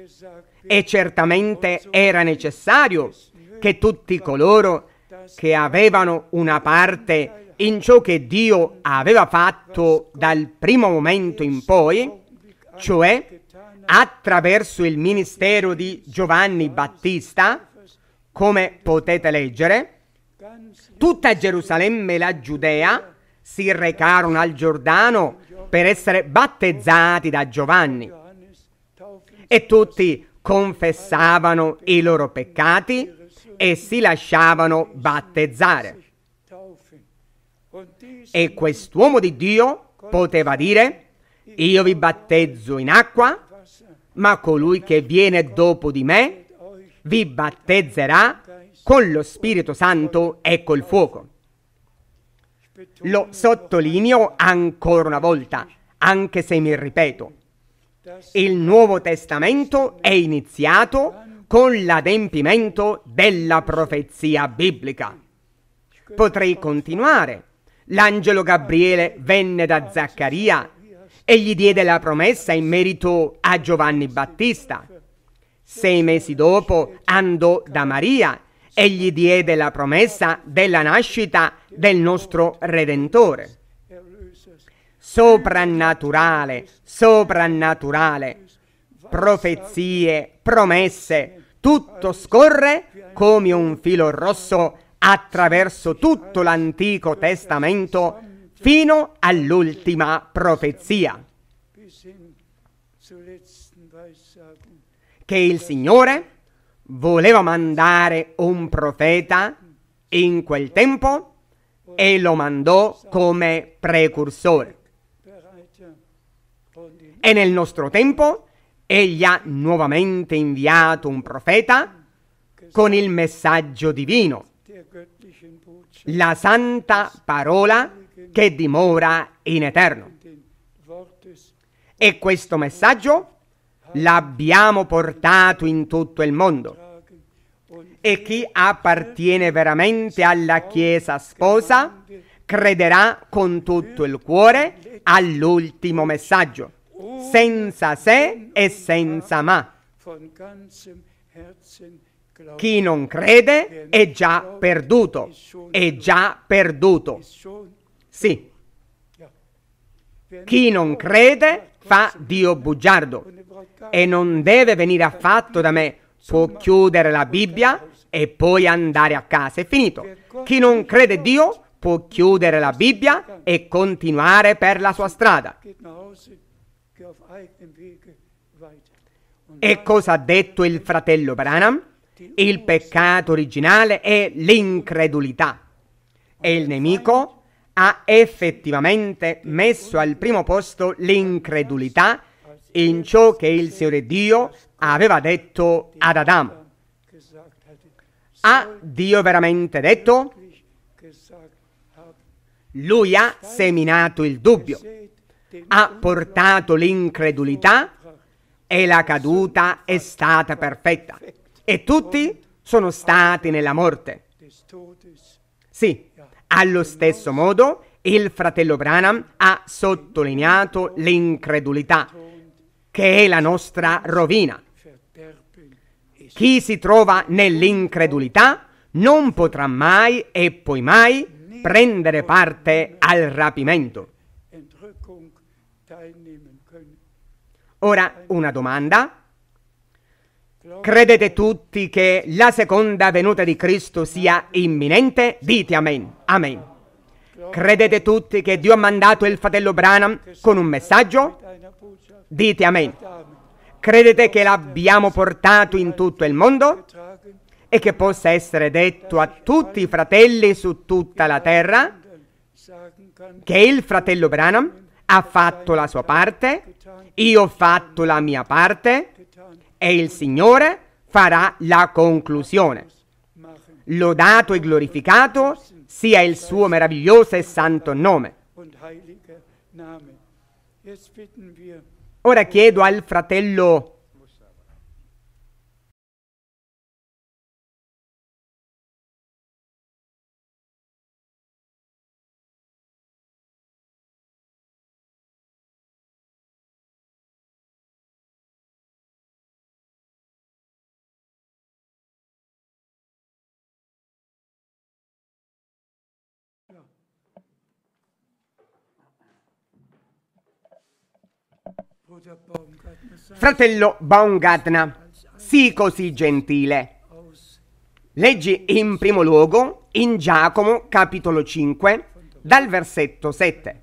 e certamente era necessario che tutti coloro che avevano una parte in ciò che Dio aveva fatto dal primo momento in poi, cioè attraverso il ministero di Giovanni Battista, come potete leggere, tutta Gerusalemme e la Giudea si recarono al Giordano per essere battezzati da Giovanni e tutti confessavano i loro peccati e si lasciavano battezzare. E quest'uomo di Dio poteva dire, io vi battezzo in acqua, ma colui che viene dopo di me vi battezzerà con lo Spirito Santo e col fuoco. Lo sottolineo ancora una volta, anche se mi ripeto. Il Nuovo Testamento è iniziato con l'adempimento della profezia biblica. Potrei continuare. L'angelo Gabriele venne da Zaccaria e gli diede la promessa in merito a Giovanni Battista. Sei mesi dopo andò da Maria e gli diede la promessa della nascita del nostro Redentore. Soprannaturale, soprannaturale, profezie, promesse, tutto scorre come un filo rosso attraverso tutto l'Antico Testamento fino all'ultima profezia. Che il Signore voleva mandare un profeta in quel tempo e lo mandò come precursore. E nel nostro tempo egli ha nuovamente inviato un profeta con il messaggio divino, la santa parola che dimora in eterno. E questo messaggio l'abbiamo portato in tutto il mondo e chi appartiene veramente alla Chiesa sposa crederà con tutto il cuore all'ultimo messaggio, senza se e senza ma. Chi non crede è già perduto, è già perduto. Sì. Chi non crede fa Dio bugiardo e non deve venire affatto da me. Può chiudere la Bibbia e poi andare a casa. È finito. Chi non crede Dio può chiudere la Bibbia e continuare per la sua strada. E cosa ha detto il fratello Branham? Il peccato originale è l'incredulità. E il nemico ha effettivamente messo al primo posto l'incredulità in ciò che il Signore Dio aveva detto ad Adamo. Ha Dio veramente detto? Lui ha seminato il dubbio, ha portato l'incredulità e la caduta è stata perfetta. E tutti sono stati nella morte. Sì, allo stesso modo il fratello Branham ha sottolineato l'incredulità, che è la nostra rovina. Chi si trova nell'incredulità non potrà mai e poi mai prendere parte al rapimento. Ora una domanda. Credete tutti che la seconda venuta di Cristo sia imminente? Dite amen. Amen. Credete tutti che Dio ha mandato il fratello Branham con un messaggio? Dite amen. Credete che l'abbiamo portato in tutto il mondo? E che possa essere detto a tutti i fratelli su tutta la terra che il fratello Branham ha fatto la sua parte, io ho fatto la mia parte e il Signore farà la conclusione. Lodato e glorificato sia il suo meraviglioso e santo nome. Ora chiedo al fratello Fratello Baumgartner, sii così gentile. Leggi in primo luogo in Giacomo capitolo 5 dal versetto 7.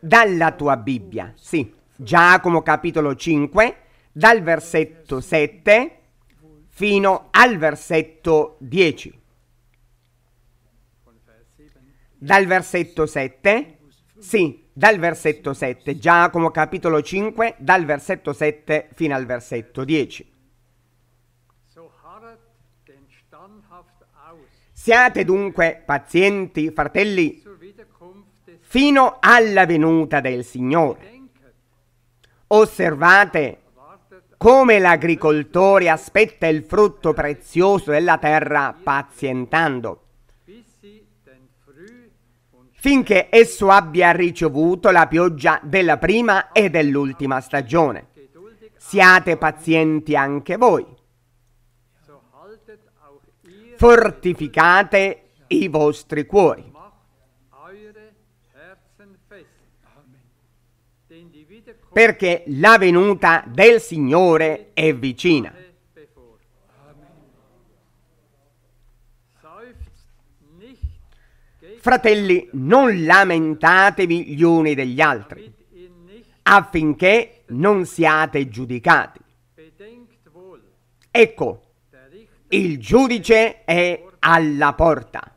Dalla tua Bibbia, sì. Giacomo capitolo 5 dal versetto 7 fino al versetto 10. Dal versetto 7, sì, dal versetto 7, Giacomo capitolo 5, dal versetto 7 fino al versetto 10. Siate dunque pazienti, fratelli, fino alla venuta del Signore. Osservate come l'agricoltore aspetta il frutto prezioso della terra pazientando finché esso abbia ricevuto la pioggia della prima e dell'ultima stagione. Siate pazienti anche voi. Fortificate i vostri cuori. Perché la venuta del Signore è vicina. Fratelli, non lamentatevi gli uni degli altri, affinché non siate giudicati. Ecco, il giudice è alla porta.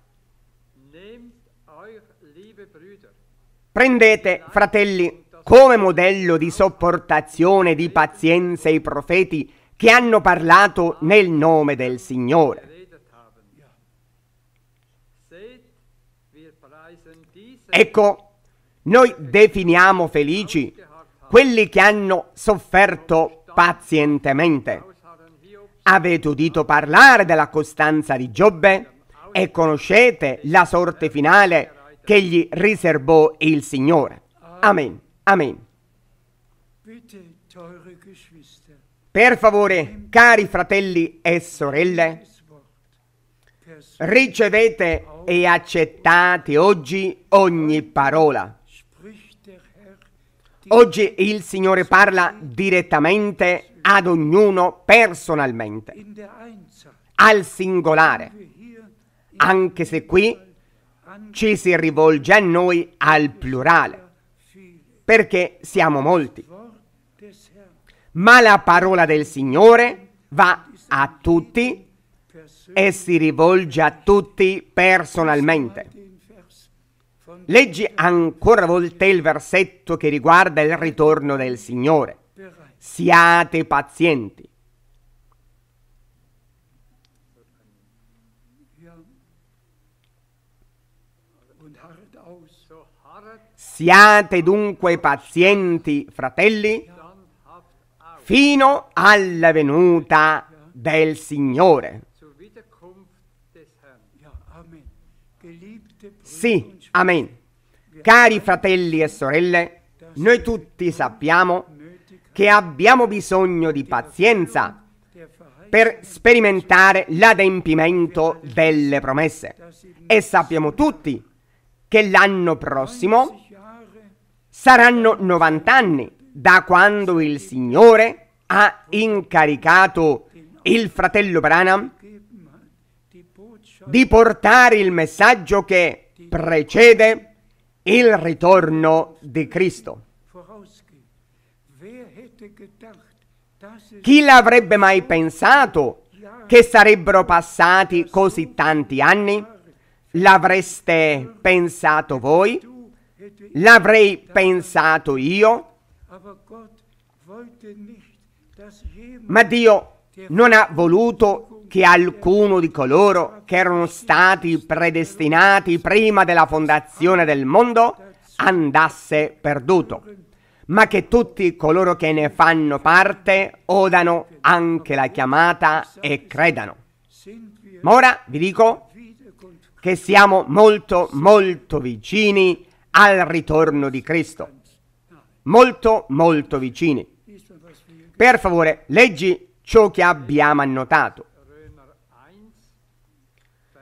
Prendete, fratelli, come modello di sopportazione e di pazienza i profeti che hanno parlato nel nome del Signore. Ecco, noi definiamo felici quelli che hanno sofferto pazientemente. Avete udito parlare della costanza di Giobbe e conoscete la sorte finale che gli riservò il Signore. Amen. Amen. Per favore, cari fratelli e sorelle, ricevete e accettate oggi ogni parola. Oggi il Signore parla direttamente ad ognuno personalmente, al singolare, anche se qui ci si rivolge a noi al plurale, perché siamo molti. Ma la parola del Signore va a tutti e si rivolge a tutti personalmente. Leggi ancora una volta il versetto che riguarda il ritorno del Signore. Siate pazienti. Siate dunque pazienti, fratelli, fino alla venuta del Signore. Sì, amen. Cari fratelli e sorelle, noi tutti sappiamo che abbiamo bisogno di pazienza per sperimentare l'adempimento delle promesse. E sappiamo tutti che l'anno prossimo saranno 90 anni da quando il Signore ha incaricato il fratello Branham di portare il messaggio che precede il ritorno di Cristo. Chi l'avrebbe mai pensato che sarebbero passati così tanti anni? L'avreste pensato voi? L'avrei pensato io? Ma Dio non ha voluto che alcuno di coloro che erano stati predestinati prima della fondazione del mondo andasse perduto, ma che tutti coloro che ne fanno parte odano anche la chiamata e credano. Ma ora vi dico che siamo molto molto vicini al ritorno di Cristo. Molto molto vicini. Per favore, leggi ciò che abbiamo annotato.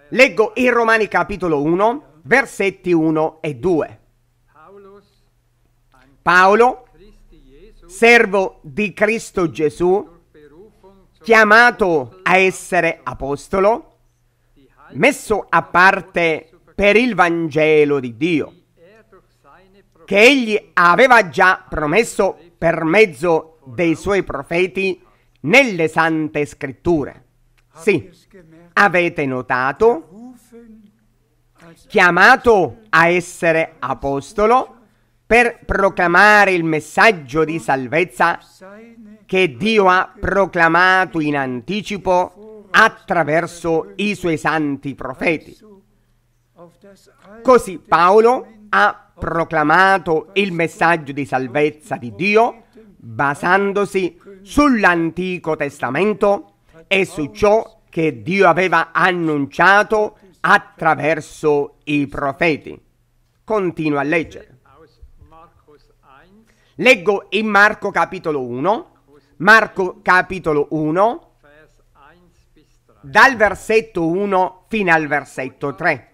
Leggo in Romani capitolo 1, versetti 1 e 2. Paolo, servo di Cristo Gesù, chiamato a essere apostolo, messo a parte per il Vangelo di Dio, che egli aveva già promesso per mezzo dei suoi profeti nelle sante scritture. Sì, avete notato, chiamato a essere apostolo per proclamare il messaggio di salvezza che Dio ha proclamato in anticipo attraverso i suoi santi profeti. Così Paolo ha proclamato il messaggio di salvezza di Dio basandosi sull'Antico Testamento e su ciò che Dio aveva annunciato attraverso i profeti. Continua a leggere. Leggo in Marco capitolo 1, Marco capitolo 1, dal versetto 1 fino al versetto 3.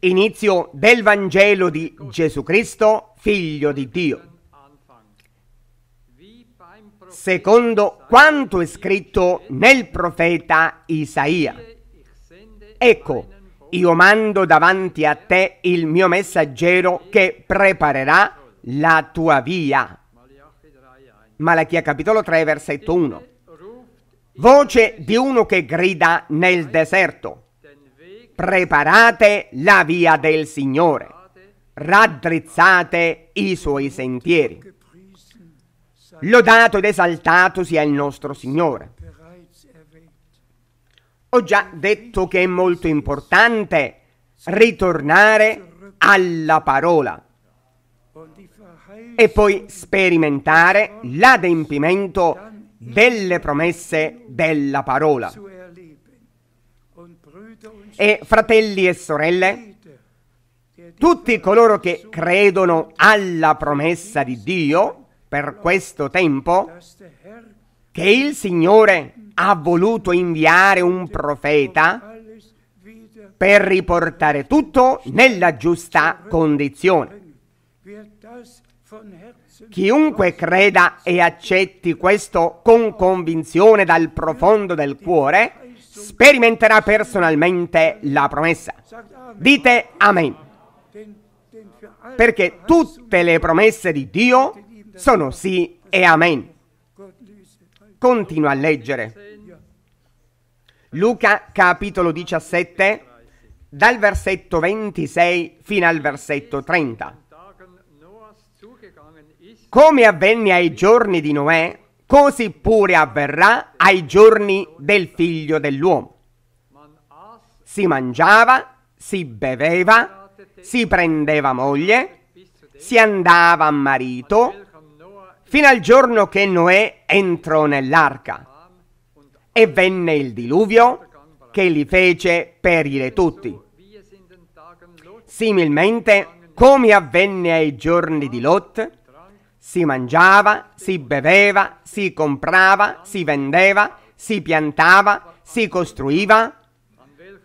Inizio del Vangelo di Gesù Cristo, figlio di Dio secondo quanto è scritto nel profeta Isaia. Ecco, io mando davanti a te il mio messaggero che preparerà la tua via. Malachia capitolo 3 versetto 1. Voce di uno che grida nel deserto. Preparate la via del Signore, raddrizzate i suoi sentieri. Lodato ed esaltato sia il nostro Signore. Ho già detto che è molto importante ritornare alla parola e poi sperimentare l'adempimento delle promesse della parola. E fratelli e sorelle, tutti coloro che credono alla promessa di Dio per questo tempo che il Signore ha voluto inviare un profeta per riportare tutto nella giusta condizione. Chiunque creda e accetti questo con convinzione dal profondo del cuore, sperimenterà personalmente la promessa. Dite Amen. Perché tutte le promesse di Dio sono sì e amen. Continua a leggere. Luca capitolo 17, dal versetto 26 fino al versetto 30. Come avvenne ai giorni di Noè, così pure avverrà ai giorni del figlio dell'uomo. Si mangiava, si beveva, si prendeva moglie, si andava a marito fino al giorno che Noè entrò nell'arca. E venne il diluvio che li fece perire tutti. Similmente, come avvenne ai giorni di Lot, si mangiava, si beveva, si comprava, si vendeva, si piantava, si costruiva,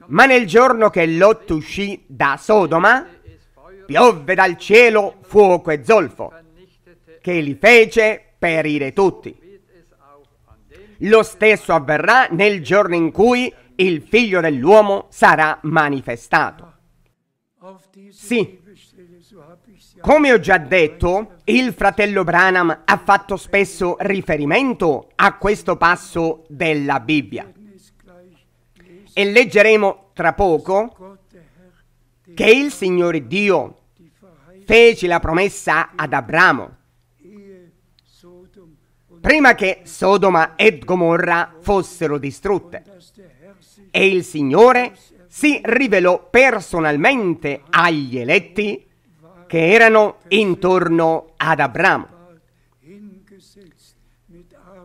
ma nel giorno che Lot uscì da Sodoma, piovve dal cielo fuoco e zolfo che li fece perire tutti. Lo stesso avverrà nel giorno in cui il figlio dell'uomo sarà manifestato. Sì, come ho già detto, il fratello Branham ha fatto spesso riferimento a questo passo della Bibbia. E leggeremo tra poco che il Signore Dio fece la promessa ad Abramo prima che Sodoma e Gomorra fossero distrutte. E il Signore si rivelò personalmente agli eletti che erano intorno ad Abramo.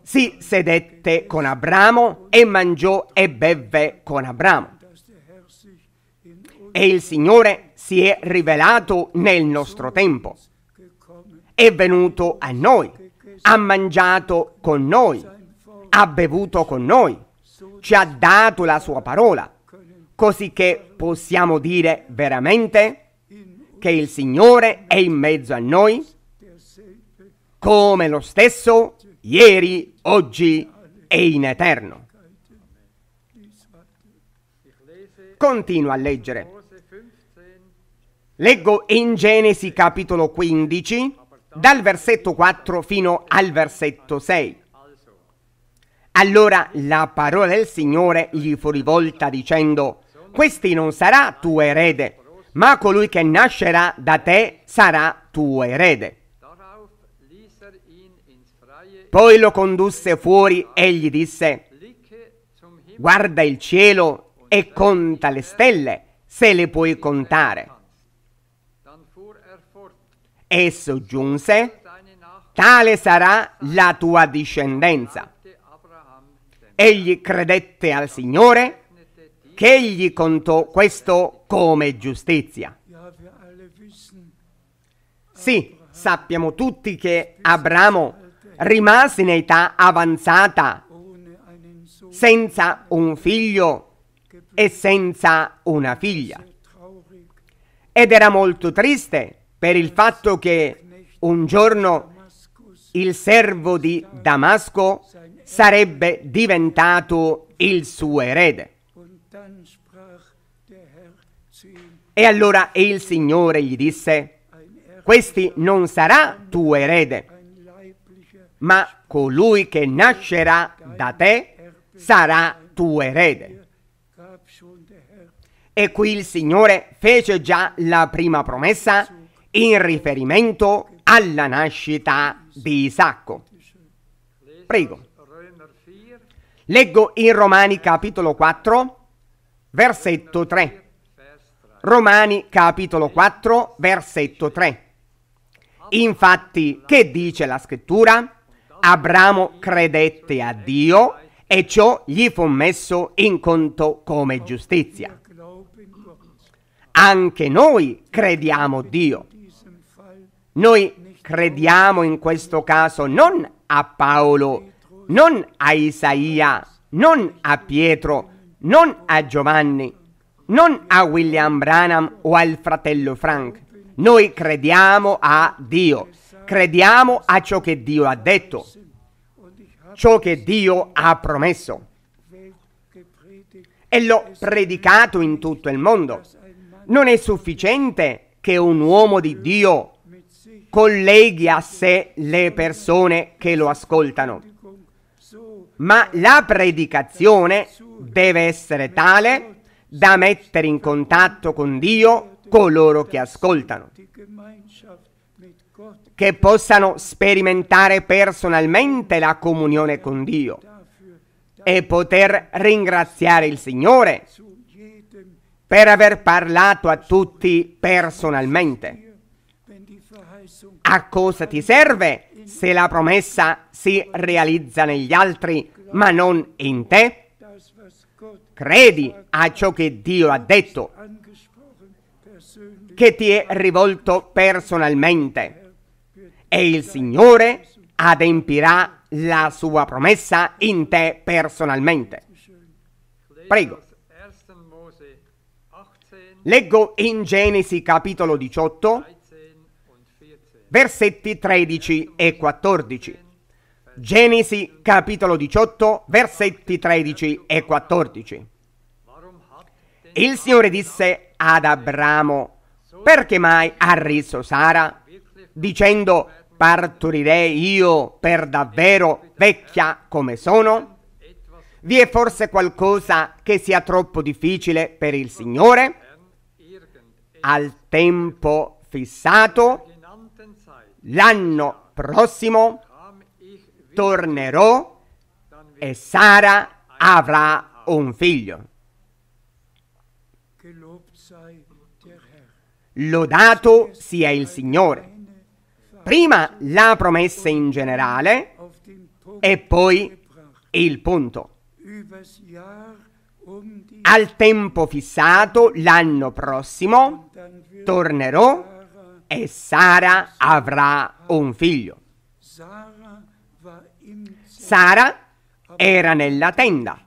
Si sedette con Abramo e mangiò e bevve con Abramo. E il Signore si è rivelato nel nostro tempo. È venuto a noi ha mangiato con noi, ha bevuto con noi, ci ha dato la sua parola, così che possiamo dire veramente che il Signore è in mezzo a noi, come lo stesso ieri, oggi e in eterno. Continua a leggere. Leggo in Genesi capitolo 15, dal versetto 4 fino al versetto 6. Allora la parola del Signore gli fu rivolta dicendo, questi non sarà tuo erede, ma colui che nascerà da te sarà tuo erede. Poi lo condusse fuori e gli disse, guarda il cielo e conta le stelle, se le puoi contare e soggiunse, tale sarà la tua discendenza. Egli credette al Signore, che egli contò questo come giustizia. Sì, sappiamo tutti che Abramo rimase in età avanzata, senza un figlio e senza una figlia. Ed era molto triste per il fatto che un giorno il servo di Damasco sarebbe diventato il suo erede. E allora il Signore gli disse, questi non sarà tuo erede, ma colui che nascerà da te sarà tuo erede. E qui il Signore fece già la prima promessa in riferimento alla nascita di Isacco. Prego. Leggo in Romani capitolo 4, versetto 3. Romani capitolo 4, versetto 3. Infatti, che dice la scrittura? Abramo credette a Dio e ciò gli fu messo in conto come giustizia. Anche noi crediamo Dio noi crediamo in questo caso non a Paolo, non a Isaia, non a Pietro, non a Giovanni, non a William Branham o al fratello Frank. Noi crediamo a Dio, crediamo a ciò che Dio ha detto, ciò che Dio ha promesso. E l'ho predicato in tutto il mondo. Non è sufficiente che un uomo di Dio colleghi a sé le persone che lo ascoltano. Ma la predicazione deve essere tale da mettere in contatto con Dio coloro che ascoltano, che possano sperimentare personalmente la comunione con Dio e poter ringraziare il Signore per aver parlato a tutti personalmente. A cosa ti serve se la promessa si realizza negli altri ma non in te? Credi a ciò che Dio ha detto, che ti è rivolto personalmente e il Signore adempirà la sua promessa in te personalmente. Prego. Leggo in Genesi capitolo 18 versetti 13 e 14. Genesi capitolo 18, versetti 13 e 14. Il Signore disse ad Abramo, perché mai ha riso Sara, dicendo, partorirei io per davvero vecchia come sono? Vi è forse qualcosa che sia troppo difficile per il Signore? Al tempo fissato l'anno prossimo tornerò e Sara avrà un figlio. Lodato sia il Signore. Prima la promessa in generale e poi il punto. Al tempo fissato, l'anno prossimo, tornerò e Sara avrà un figlio. Sara era nella tenda,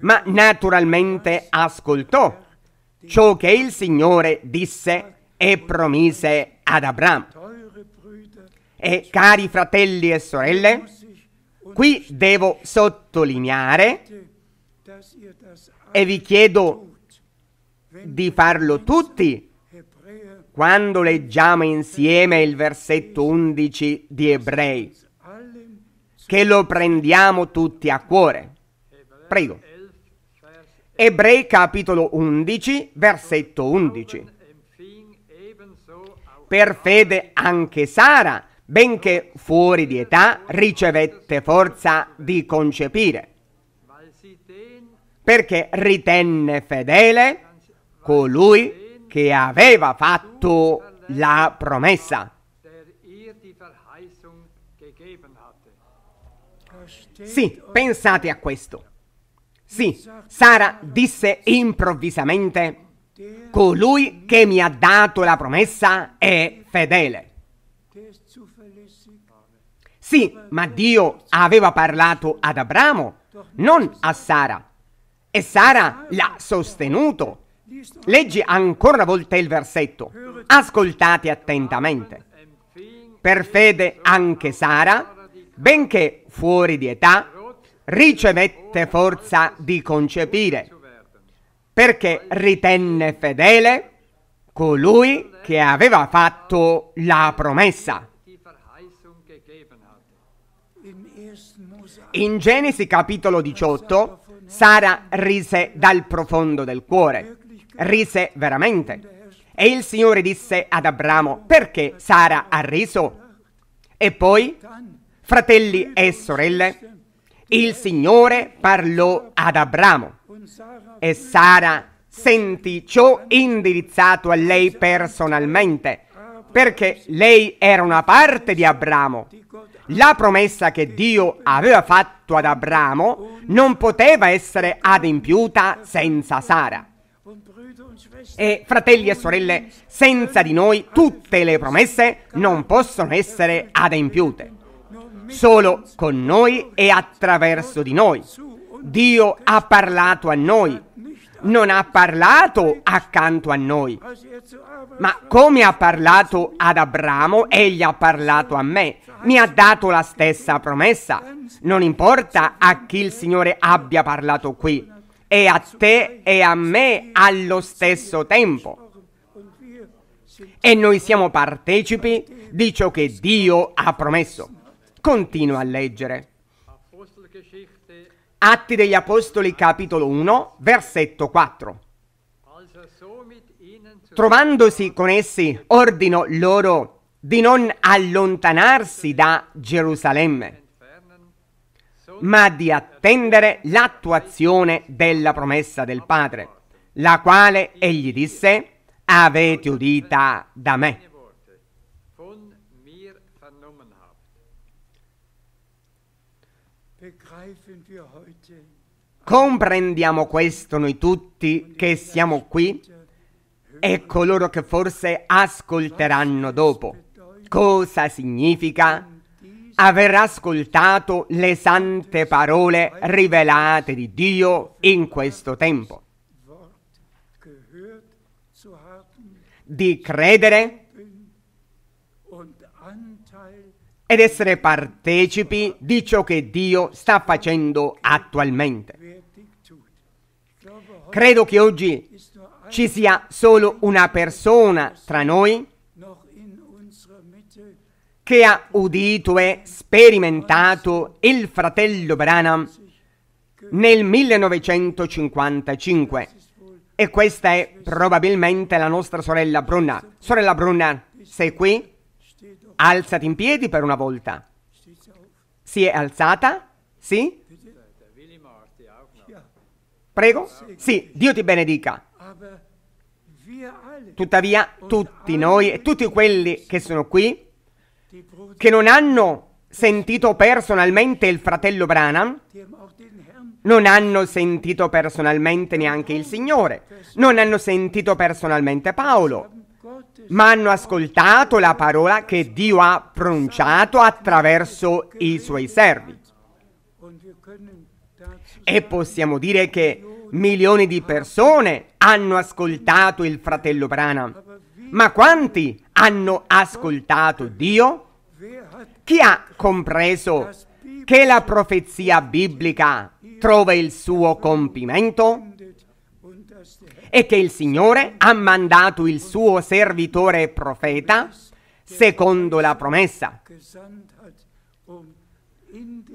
ma naturalmente ascoltò ciò che il Signore disse e promise ad Abramo. E cari fratelli e sorelle, qui devo sottolineare e vi chiedo di farlo tutti quando leggiamo insieme il versetto 11 di Ebrei, che lo prendiamo tutti a cuore. Prego. Ebrei capitolo 11, versetto 11. Per fede anche Sara, benché fuori di età, ricevette forza di concepire, perché ritenne fedele colui che aveva fatto la promessa. Sì, pensate a questo. Sì, Sara disse improvvisamente, colui che mi ha dato la promessa è fedele. Sì, ma Dio aveva parlato ad Abramo, non a Sara. E Sara l'ha sostenuto Leggi ancora una volta il versetto. Ascoltate attentamente. Per fede anche Sara, benché fuori di età, ricevette forza di concepire, perché ritenne fedele colui che aveva fatto la promessa. In Genesi capitolo 18, Sara rise dal profondo del cuore rise veramente. E il Signore disse ad Abramo, perché Sara ha riso? E poi, fratelli e sorelle, il Signore parlò ad Abramo e Sara sentì ciò indirizzato a lei personalmente, perché lei era una parte di Abramo. La promessa che Dio aveva fatto ad Abramo non poteva essere adempiuta senza Sara. E fratelli e sorelle, senza di noi tutte le promesse non possono essere adempiute. Solo con noi e attraverso di noi. Dio ha parlato a noi, non ha parlato accanto a noi. Ma come ha parlato ad Abramo, egli ha parlato a me. Mi ha dato la stessa promessa. Non importa a chi il Signore abbia parlato qui e a te e a me allo stesso tempo. E noi siamo partecipi di ciò che Dio ha promesso. Continua a leggere. Atti degli Apostoli capitolo 1, versetto 4. Trovandosi con essi, ordino loro di non allontanarsi da Gerusalemme ma di attendere l'attuazione della promessa del Padre, la quale egli disse, avete udita da me. Comprendiamo questo noi tutti che siamo qui e coloro che forse ascolteranno dopo. Cosa significa aver ascoltato le sante parole rivelate di Dio in questo tempo, di credere ed essere partecipi di ciò che Dio sta facendo attualmente. Credo che oggi ci sia solo una persona tra noi che ha udito e sperimentato il fratello Branham nel 1955. E questa è probabilmente la nostra sorella Brunna. Sorella Brunna, sei qui? Alzati in piedi per una volta. Si è alzata? Sì? Prego? Sì, Dio ti benedica. Tuttavia, tutti noi e tutti quelli che sono qui che non hanno sentito personalmente il fratello Branham, non hanno sentito personalmente neanche il Signore, non hanno sentito personalmente Paolo, ma hanno ascoltato la parola che Dio ha pronunciato attraverso i suoi servi. E possiamo dire che milioni di persone hanno ascoltato il fratello Branham ma quanti hanno ascoltato Dio? Chi ha compreso che la profezia biblica trova il suo compimento? E che il Signore ha mandato il suo servitore profeta secondo la promessa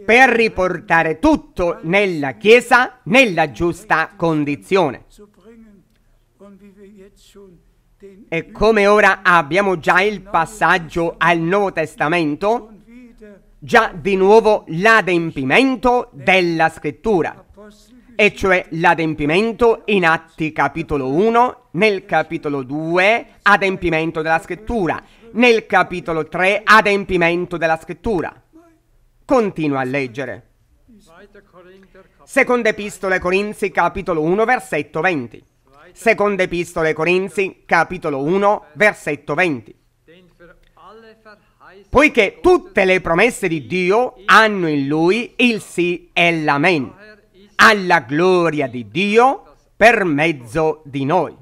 per riportare tutto nella Chiesa nella giusta condizione. E come ora abbiamo già il passaggio al Nuovo Testamento, già di nuovo l'adempimento della scrittura, e cioè l'adempimento in Atti capitolo 1, nel capitolo 2 adempimento della scrittura, nel capitolo 3 adempimento della scrittura. Continua a leggere. Seconda Epistola ai Corinzi capitolo 1 versetto 20. Seconda Epistola ai Corinzi, capitolo 1, versetto 20. Poiché tutte le promesse di Dio hanno in lui il sì e l'amen, alla gloria di Dio per mezzo di noi.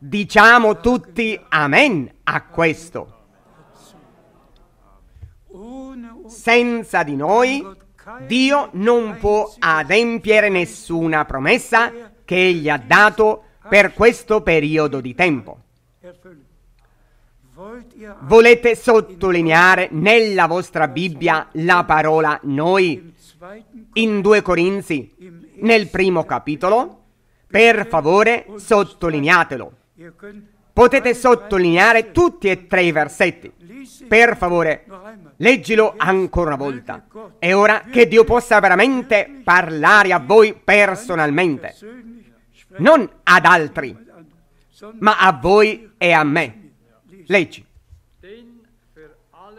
Diciamo tutti amen a questo. Senza di noi Dio non può adempiere nessuna promessa che egli ha dato per questo periodo di tempo. Volete sottolineare nella vostra Bibbia la parola noi in 2 Corinzi, nel primo capitolo? Per favore sottolineatelo. Potete sottolineare tutti e tre i versetti. Per favore, Leggilo ancora una volta. È ora che Dio possa veramente parlare a voi personalmente, non ad altri, ma a voi e a me. Leggi.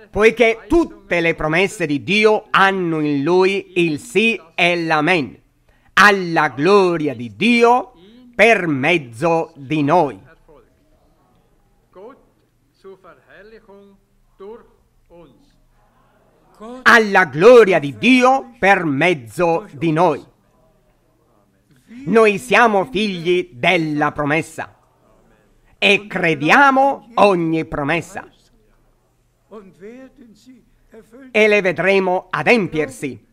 Poiché tutte le promesse di Dio hanno in lui il sì e l'amen, alla gloria di Dio per mezzo di noi. alla gloria di Dio per mezzo di noi. Noi siamo figli della promessa e crediamo ogni promessa e le vedremo adempiersi.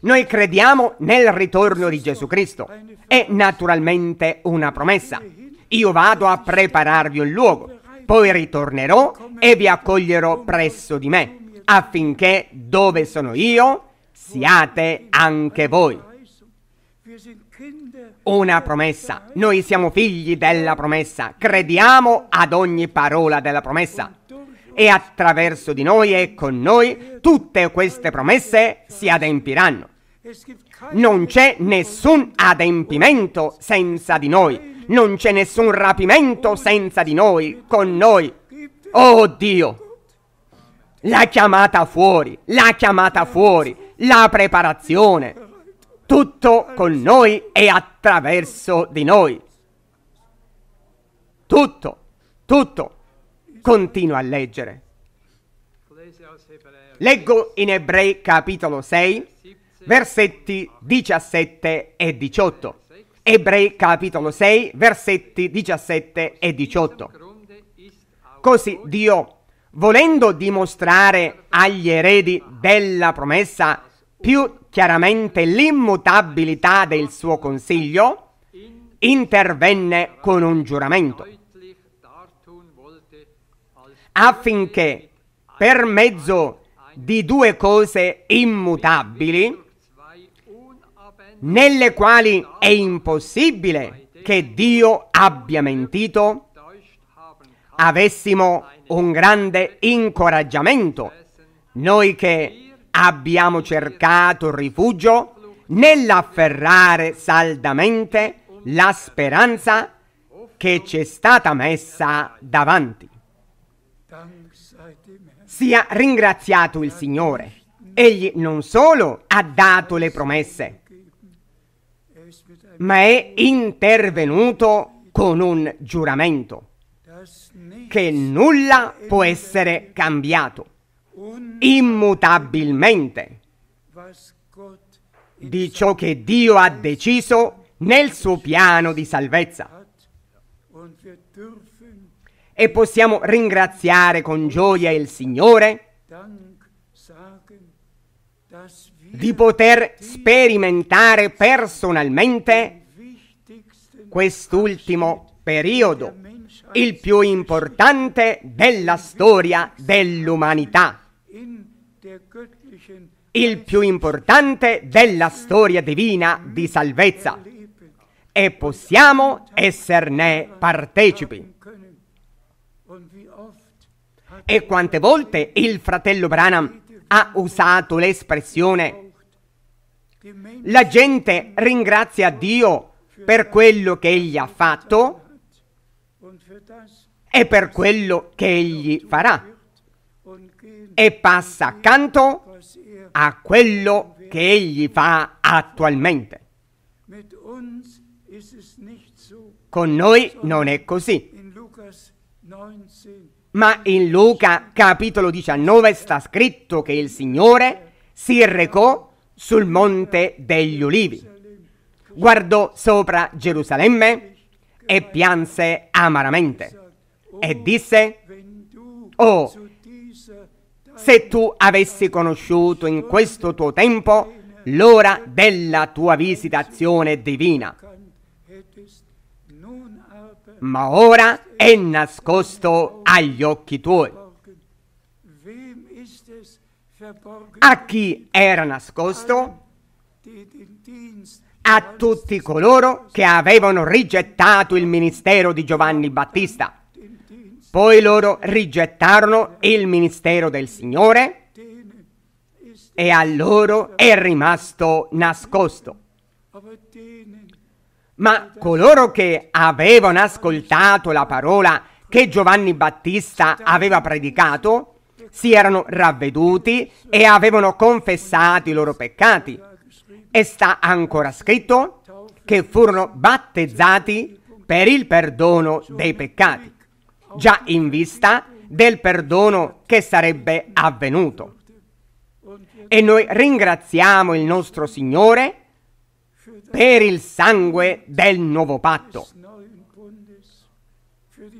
Noi crediamo nel ritorno di Gesù Cristo. È naturalmente una promessa. Io vado a prepararvi un luogo, poi ritornerò e vi accoglierò presso di me, affinché dove sono io siate anche voi. Una promessa. Noi siamo figli della promessa. Crediamo ad ogni parola della promessa. E attraverso di noi e con noi tutte queste promesse si adempiranno. Non c'è nessun adempimento senza di noi. Non c'è nessun rapimento senza di noi, con noi. Oh Dio! La chiamata fuori, la chiamata fuori, la preparazione. Tutto con noi e attraverso di noi. Tutto, tutto. Continua a leggere. Leggo in Ebrei capitolo 6, versetti 17 e 18. Ebrei capitolo 6, versetti 17 e 18. Così Dio volendo dimostrare agli eredi della promessa più chiaramente l'immutabilità del suo consiglio, intervenne con un giuramento affinché per mezzo di due cose immutabili, nelle quali è impossibile che Dio abbia mentito, avessimo un grande incoraggiamento, noi che abbiamo cercato rifugio nell'afferrare saldamente la speranza che ci è stata messa davanti. Sia ringraziato il Signore. Egli non solo ha dato le promesse, ma è intervenuto con un giuramento che nulla può essere cambiato immutabilmente di ciò che Dio ha deciso nel suo piano di salvezza. E possiamo ringraziare con gioia il Signore di poter sperimentare personalmente quest'ultimo periodo il più importante della storia dell'umanità. Il più importante della storia divina di salvezza. E possiamo esserne partecipi. E quante volte il fratello Branham ha usato l'espressione la gente ringrazia Dio per quello che egli ha fatto e per quello che egli farà e passa accanto a quello che egli fa attualmente. Con noi non è così. Ma in Luca capitolo 19 sta scritto che il Signore si recò sul monte degli ulivi, guardò sopra Gerusalemme, e pianse amaramente e disse, oh, se tu avessi conosciuto in questo tuo tempo l'ora della tua visitazione divina, ma ora è nascosto agli occhi tuoi. A chi era nascosto? a tutti coloro che avevano rigettato il ministero di Giovanni Battista. Poi loro rigettarono il ministero del Signore e a loro è rimasto nascosto. Ma coloro che avevano ascoltato la parola che Giovanni Battista aveva predicato si erano ravveduti e avevano confessato i loro peccati e sta ancora scritto che furono battezzati per il perdono dei peccati, già in vista del perdono che sarebbe avvenuto. E noi ringraziamo il nostro Signore per il sangue del nuovo patto,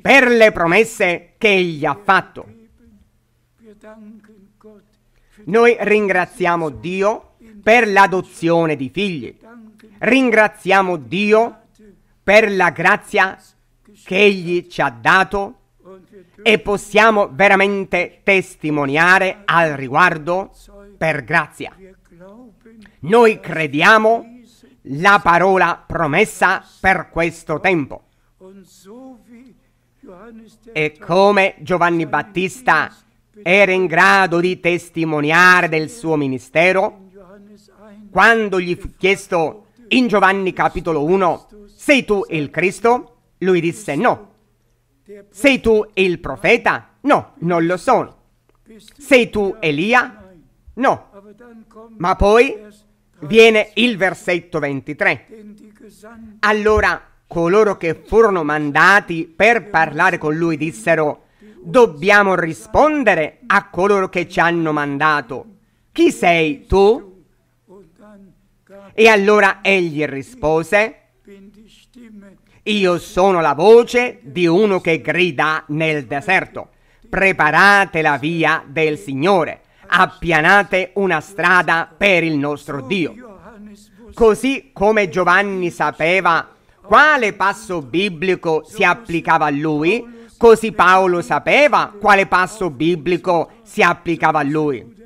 per le promesse che Egli ha fatto. Noi ringraziamo Dio per l'adozione di figli. Ringraziamo Dio per la grazia che Egli ci ha dato e possiamo veramente testimoniare al riguardo per grazia. Noi crediamo la parola promessa per questo tempo. E come Giovanni Battista era in grado di testimoniare del suo ministero, quando gli fu chiesto in Giovanni capitolo 1, sei tu il Cristo? Lui disse no. Sei tu il profeta? No, non lo sono. Sei tu Elia? No. Ma poi viene il versetto 23. Allora coloro che furono mandati per parlare con lui dissero, dobbiamo rispondere a coloro che ci hanno mandato. Chi sei tu? E allora egli rispose, io sono la voce di uno che grida nel deserto, preparate la via del Signore, appianate una strada per il nostro Dio. Così come Giovanni sapeva quale passo biblico si applicava a lui, così Paolo sapeva quale passo biblico si applicava a lui.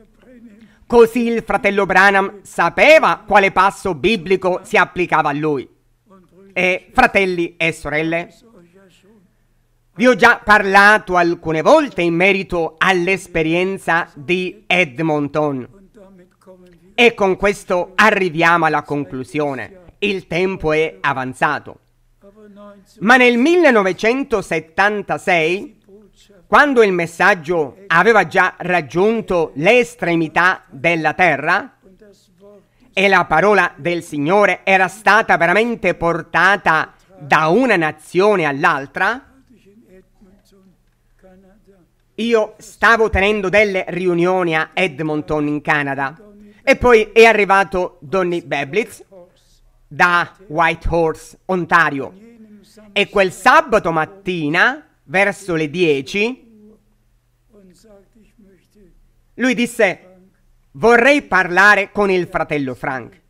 Così il fratello Branham sapeva quale passo biblico si applicava a lui. E fratelli e sorelle, vi ho già parlato alcune volte in merito all'esperienza di Edmonton. E con questo arriviamo alla conclusione. Il tempo è avanzato. Ma nel 1976 quando il messaggio aveva già raggiunto le estremità della terra e la parola del Signore era stata veramente portata da una nazione all'altra, io stavo tenendo delle riunioni a Edmonton in Canada e poi è arrivato Donny Beblitz da Whitehorse, Ontario. E quel sabato mattina verso le 10, lui disse, vorrei parlare con il fratello Frank.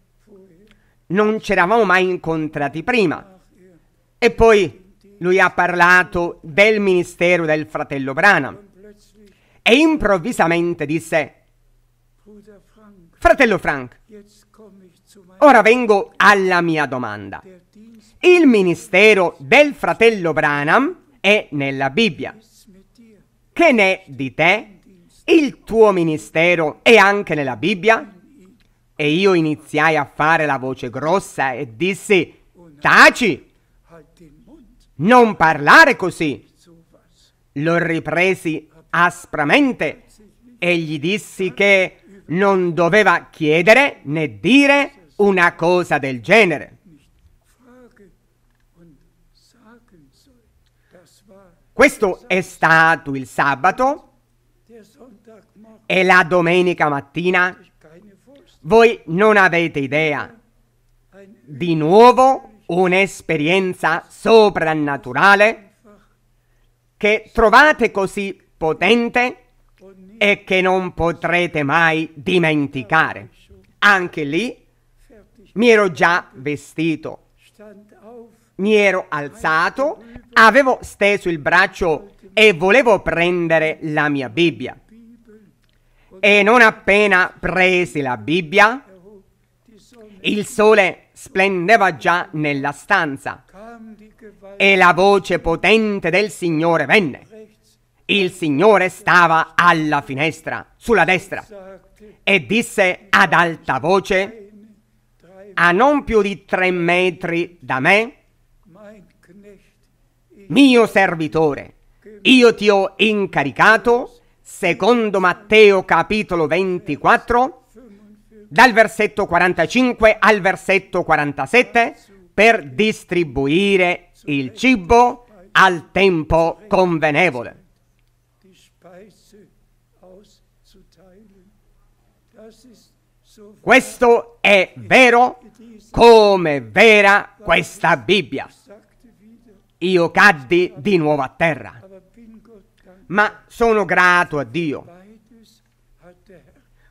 Non ci eravamo mai incontrati prima. E poi lui ha parlato del ministero del fratello Branham. E improvvisamente disse, fratello Frank, ora vengo alla mia domanda. Il ministero del fratello Branham è nella Bibbia. Che ne di te? Il tuo ministero è anche nella Bibbia? E io iniziai a fare la voce grossa e dissi, taci! Non parlare così! Lo ripresi aspramente e gli dissi che non doveva chiedere né dire una cosa del genere. Questo è stato il sabato e la domenica mattina. Voi non avete idea. Di nuovo un'esperienza soprannaturale che trovate così potente e che non potrete mai dimenticare. Anche lì mi ero già vestito mi ero alzato, avevo steso il braccio e volevo prendere la mia Bibbia. E non appena presi la Bibbia, il sole splendeva già nella stanza e la voce potente del Signore venne. Il Signore stava alla finestra, sulla destra, e disse ad alta voce, a non più di tre metri da me, mio servitore, io ti ho incaricato, secondo Matteo capitolo 24, dal versetto 45 al versetto 47, per distribuire il cibo al tempo convenevole. Questo è vero come vera questa Bibbia io caddi di nuovo a terra. Ma sono grato a Dio.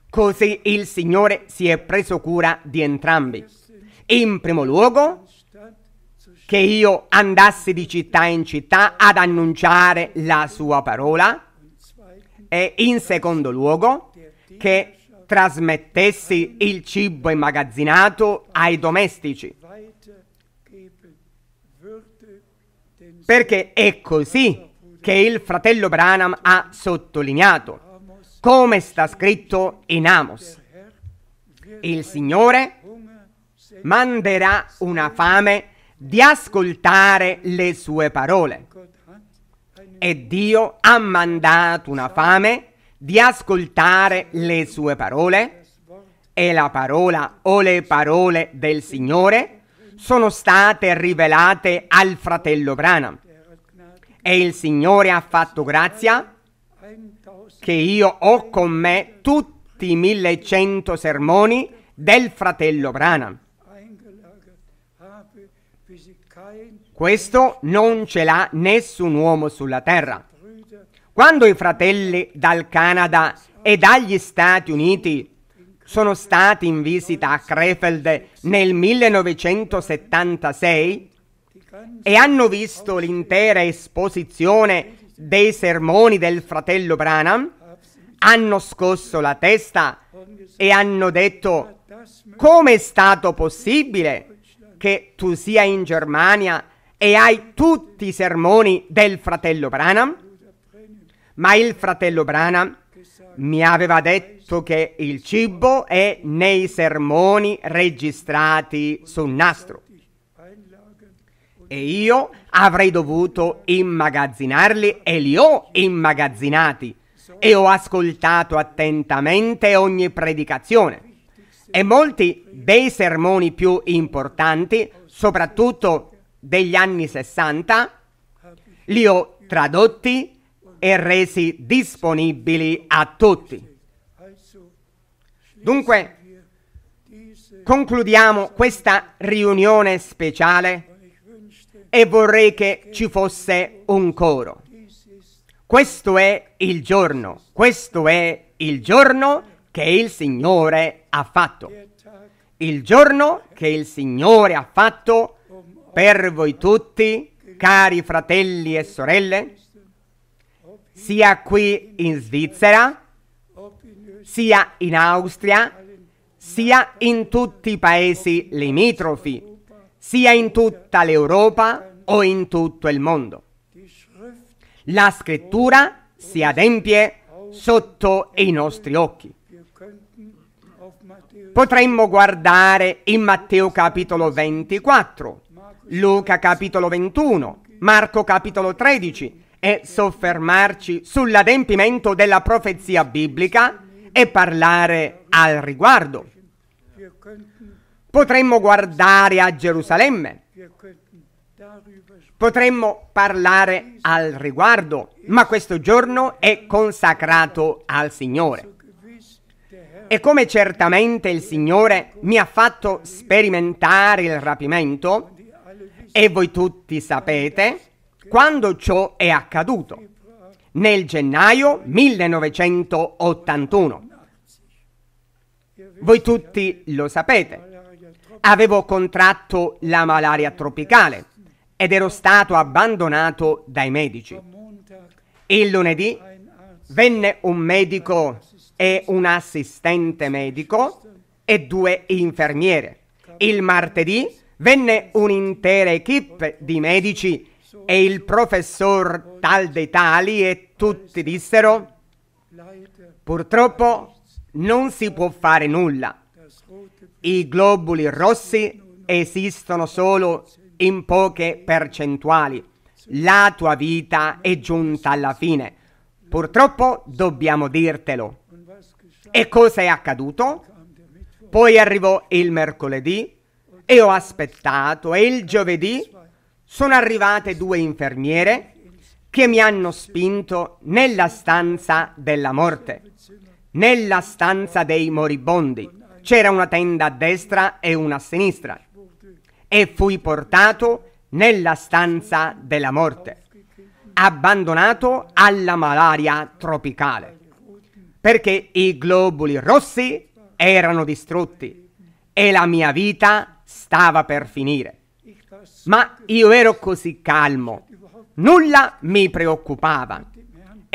Così il Signore si è preso cura di entrambi. In primo luogo, che io andassi di città in città ad annunciare la sua parola e in secondo luogo che trasmettessi il cibo immagazzinato ai domestici Perché è così che il fratello Branham ha sottolineato, come sta scritto in Amos. Il Signore manderà una fame di ascoltare le sue parole. E Dio ha mandato una fame di ascoltare le sue parole e la parola o le parole del Signore sono state rivelate al fratello Branham. E il Signore ha fatto grazia che io ho con me tutti i 1100 sermoni del fratello Branham. Questo non ce l'ha nessun uomo sulla terra. Quando i fratelli dal Canada e dagli Stati Uniti sono stati in visita a Krefeld nel 1976 e hanno visto l'intera esposizione dei sermoni del fratello Branham, hanno scosso la testa e hanno detto come è stato possibile che tu sia in Germania e hai tutti i sermoni del fratello Branham? Ma il fratello Branham mi aveva detto che il cibo è nei sermoni registrati sul nastro. E io avrei dovuto immagazzinarli e li ho immagazzinati. E ho ascoltato attentamente ogni predicazione. E molti dei sermoni più importanti, soprattutto degli anni 60, li ho tradotti e resi disponibili a tutti. Dunque, concludiamo questa riunione speciale e vorrei che ci fosse un coro. Questo è il giorno, questo è il giorno che il Signore ha fatto. Il giorno che il Signore ha fatto per voi tutti, cari fratelli e sorelle, sia qui in Svizzera, sia in Austria, sia in tutti i paesi limitrofi, sia in tutta l'Europa o in tutto il mondo. La scrittura si adempie sotto i nostri occhi. Potremmo guardare in Matteo capitolo 24, Luca capitolo 21, Marco capitolo 13, e soffermarci sull'adempimento della profezia biblica e parlare al riguardo. Potremmo guardare a Gerusalemme, potremmo parlare al riguardo, ma questo giorno è consacrato al Signore. E come certamente il Signore mi ha fatto sperimentare il rapimento, e voi tutti sapete, quando ciò è accaduto, nel gennaio 1981. Voi tutti lo sapete, avevo contratto la malaria tropicale ed ero stato abbandonato dai medici. Il lunedì venne un medico e un assistente medico e due infermiere. Il martedì venne un'intera equip di medici e il professor tal dei tali e tutti dissero purtroppo non si può fare nulla. I globuli rossi esistono solo in poche percentuali. La tua vita è giunta alla fine. Purtroppo dobbiamo dirtelo. E cosa è accaduto? Poi arrivò il mercoledì e ho aspettato e il giovedì sono arrivate due infermiere che mi hanno spinto nella stanza della morte, nella stanza dei moribondi. C'era una tenda a destra e una a sinistra e fui portato nella stanza della morte, abbandonato alla malaria tropicale, perché i globuli rossi erano distrutti e la mia vita stava per finire ma io ero così calmo, nulla mi preoccupava.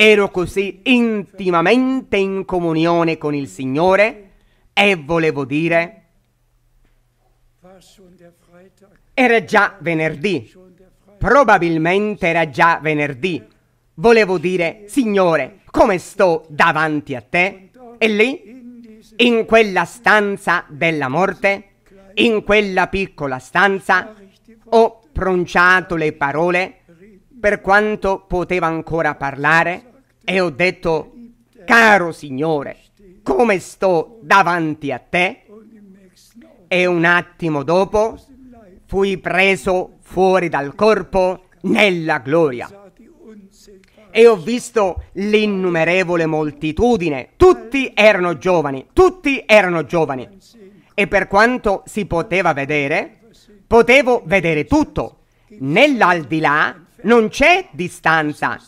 Ero così intimamente in comunione con il Signore e volevo dire, era già venerdì, probabilmente era già venerdì. Volevo dire, Signore, come sto davanti a te? E lì, in quella stanza della morte, in quella piccola stanza, ho pronunciato le parole per quanto poteva ancora parlare e ho detto, caro Signore, come sto davanti a te? E un attimo dopo fui preso fuori dal corpo nella gloria. E ho visto l'innumerevole moltitudine, tutti erano giovani, tutti erano giovani. E per quanto si poteva vedere, Potevo vedere tutto. Nell'aldilà non c'è distanza.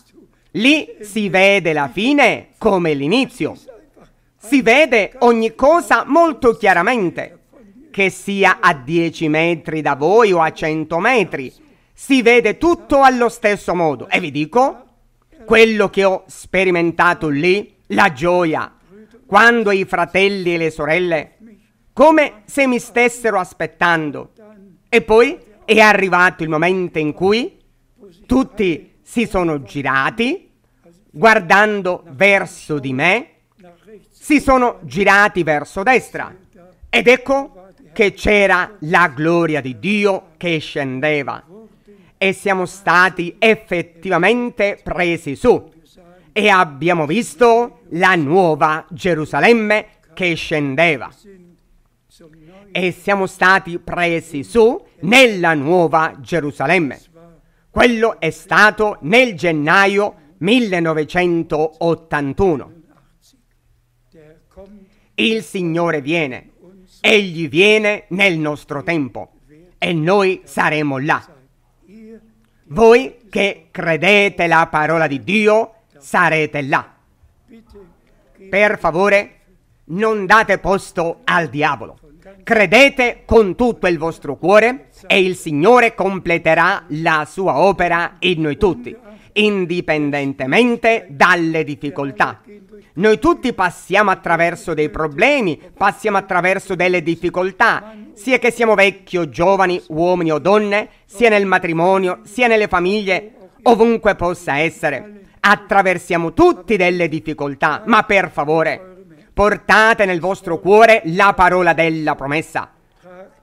Lì si vede la fine come l'inizio. Si vede ogni cosa molto chiaramente, che sia a 10 metri da voi o a 100 metri. Si vede tutto allo stesso modo. E vi dico, quello che ho sperimentato lì, la gioia, quando i fratelli e le sorelle, come se mi stessero aspettando, e poi è arrivato il momento in cui tutti si sono girati guardando verso di me, si sono girati verso destra ed ecco che c'era la gloria di Dio che scendeva e siamo stati effettivamente presi su e abbiamo visto la nuova Gerusalemme che scendeva e siamo stati presi su nella nuova Gerusalemme. Quello è stato nel gennaio 1981. Il Signore viene, Egli viene nel nostro tempo e noi saremo là. Voi che credete la parola di Dio sarete là. Per favore, non date posto al diavolo. Credete con tutto il vostro cuore e il Signore completerà la sua opera in noi tutti, indipendentemente dalle difficoltà. Noi tutti passiamo attraverso dei problemi, passiamo attraverso delle difficoltà, sia che siamo vecchi o giovani, uomini o donne, sia nel matrimonio, sia nelle famiglie, ovunque possa essere. Attraversiamo tutti delle difficoltà, ma per favore, Portate nel vostro cuore la parola della promessa.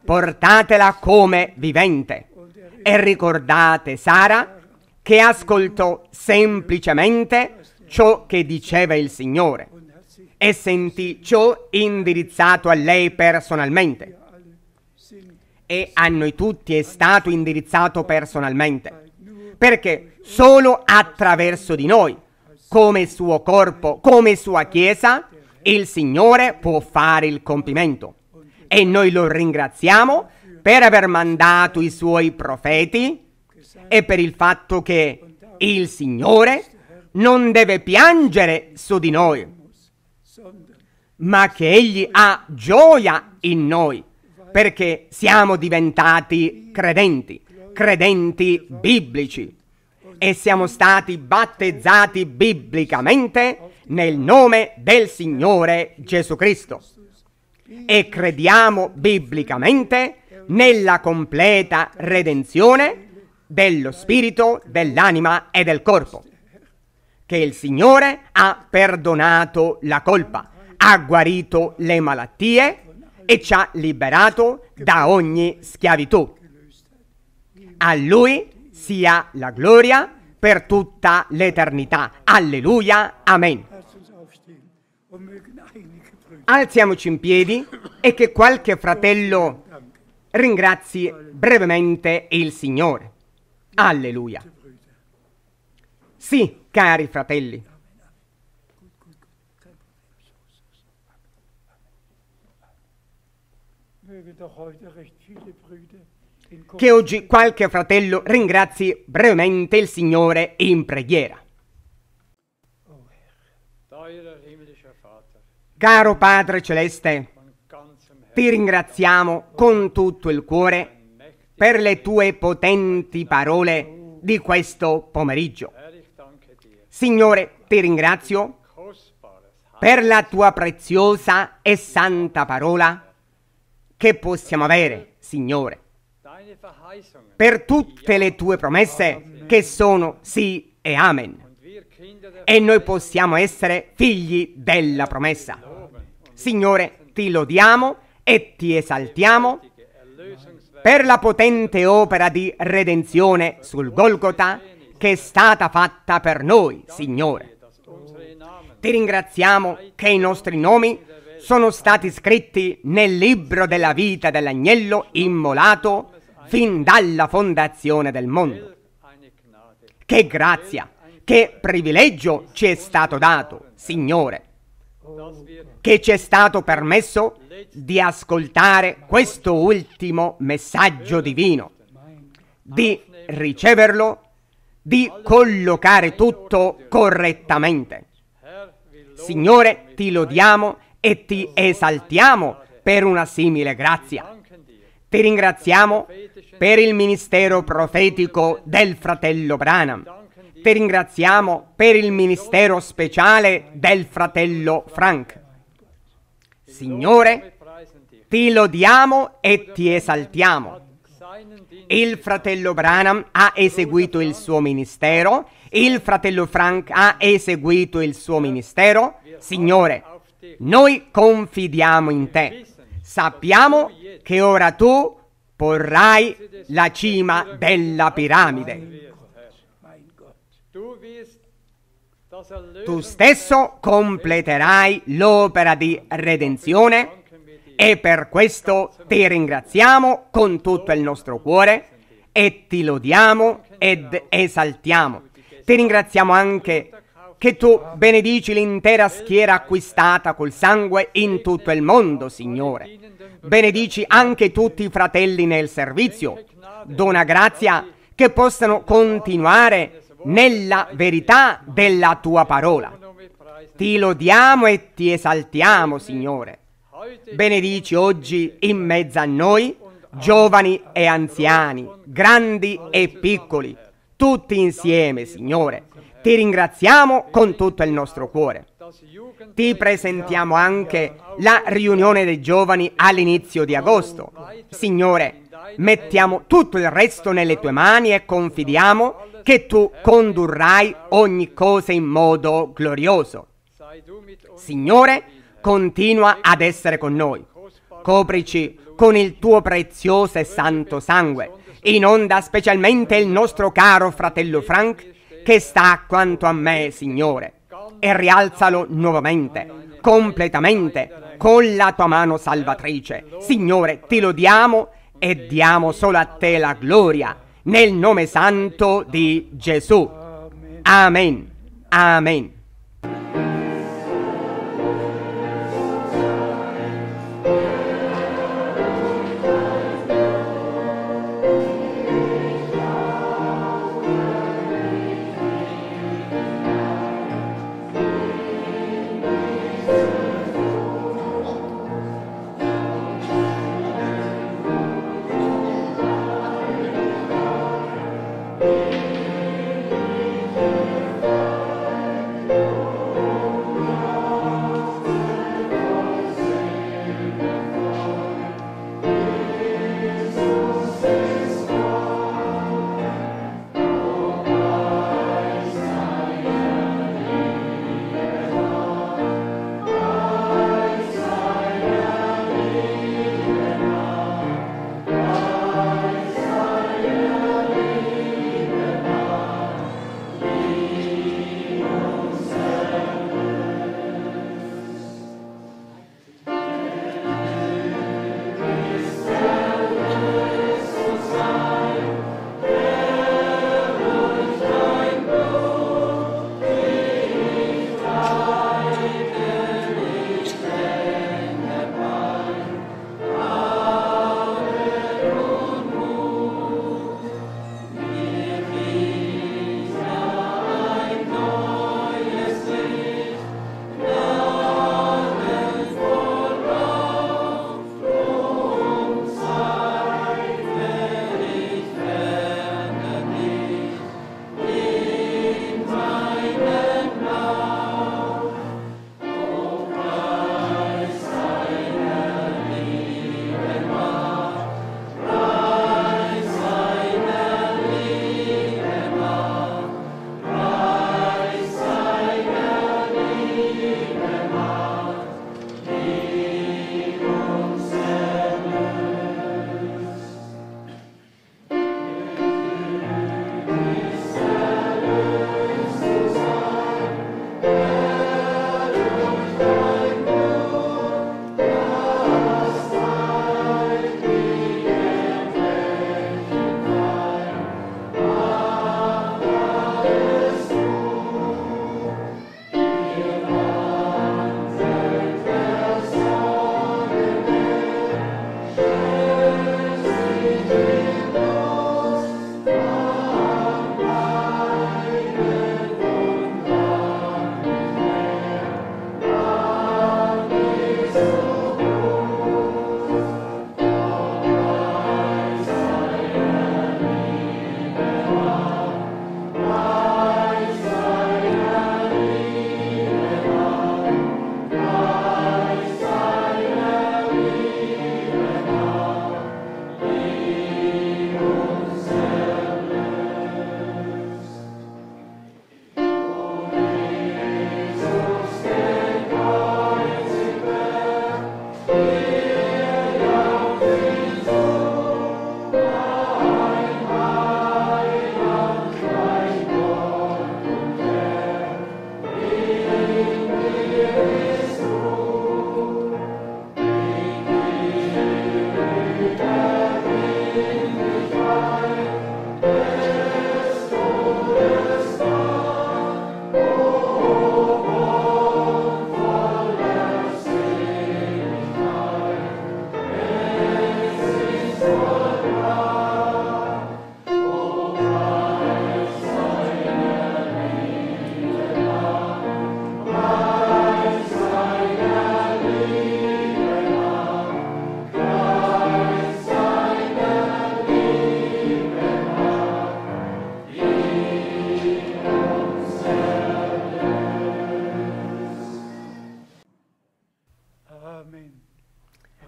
Portatela come vivente. E ricordate Sara che ascoltò semplicemente ciò che diceva il Signore e sentì ciò indirizzato a lei personalmente. E a noi tutti è stato indirizzato personalmente. Perché solo attraverso di noi, come suo corpo, come sua Chiesa, il Signore può fare il compimento. E noi lo ringraziamo per aver mandato i suoi profeti e per il fatto che il Signore non deve piangere su di noi, ma che Egli ha gioia in noi, perché siamo diventati credenti, credenti biblici e siamo stati battezzati biblicamente nel nome del Signore Gesù Cristo e crediamo biblicamente nella completa redenzione dello spirito, dell'anima e del corpo, che il Signore ha perdonato la colpa, ha guarito le malattie e ci ha liberato da ogni schiavitù. A Lui sia la gloria per tutta l'eternità. Alleluia, amen. Alziamoci in piedi e che qualche fratello ringrazi brevemente il Signore. Alleluia. Sì, cari fratelli. Che oggi qualche fratello ringrazi brevemente il Signore in preghiera. Caro Padre Celeste, ti ringraziamo con tutto il cuore per le tue potenti parole di questo pomeriggio. Signore, ti ringrazio per la tua preziosa e santa parola che possiamo avere, Signore, per tutte le tue promesse che sono sì e amen. E noi possiamo essere figli della promessa. Signore, ti lodiamo e ti esaltiamo per la potente opera di redenzione sul Golgotha che è stata fatta per noi, Signore. Ti ringraziamo che i nostri nomi sono stati scritti nel libro della vita dell'agnello immolato fin dalla fondazione del mondo. Che grazia, che privilegio ci è stato dato, Signore che ci è stato permesso di ascoltare questo ultimo messaggio divino, di riceverlo, di collocare tutto correttamente. Signore, ti lodiamo e ti esaltiamo per una simile grazia. Ti ringraziamo per il ministero profetico del fratello Branham ti ringraziamo per il ministero speciale del fratello Frank. Signore, ti lodiamo e ti esaltiamo. Il fratello Branham ha eseguito il suo ministero, il fratello Frank ha eseguito il suo ministero. Signore, noi confidiamo in te. Sappiamo che ora tu porrai la cima della piramide. Tu stesso completerai l'opera di redenzione e per questo ti ringraziamo con tutto il nostro cuore e ti lodiamo ed esaltiamo. Ti ringraziamo anche che tu benedici l'intera schiera acquistata col sangue in tutto il mondo, Signore. Benedici anche tutti i fratelli nel servizio. Dona grazia che possano continuare a nella verità della tua parola. Ti lodiamo e ti esaltiamo, Signore. Benedici oggi in mezzo a noi, giovani e anziani, grandi e piccoli, tutti insieme, Signore. Ti ringraziamo con tutto il nostro cuore. Ti presentiamo anche la riunione dei giovani all'inizio di agosto. Signore, mettiamo tutto il resto nelle tue mani e confidiamo che tu condurrai ogni cosa in modo glorioso. Signore, continua ad essere con noi. Coprici con il tuo prezioso e santo sangue. Inonda specialmente il nostro caro fratello Frank, che sta quanto a me, Signore, e rialzalo nuovamente, completamente, con la tua mano salvatrice. Signore, ti lodiamo e diamo solo a te la gloria nel nome santo di Gesù. Amen. Amen.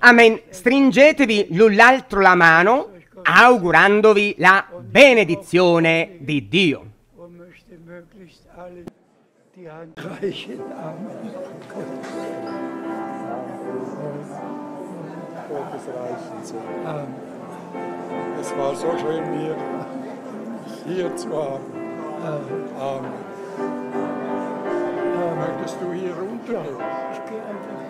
Amen. Stringetevi l'un l'altro la mano, augurandovi la benedizione di Dio. Es war so schön, hier, hier zu haben. Amen. Möchtest du hier runter? Ja, ich gehe einfach.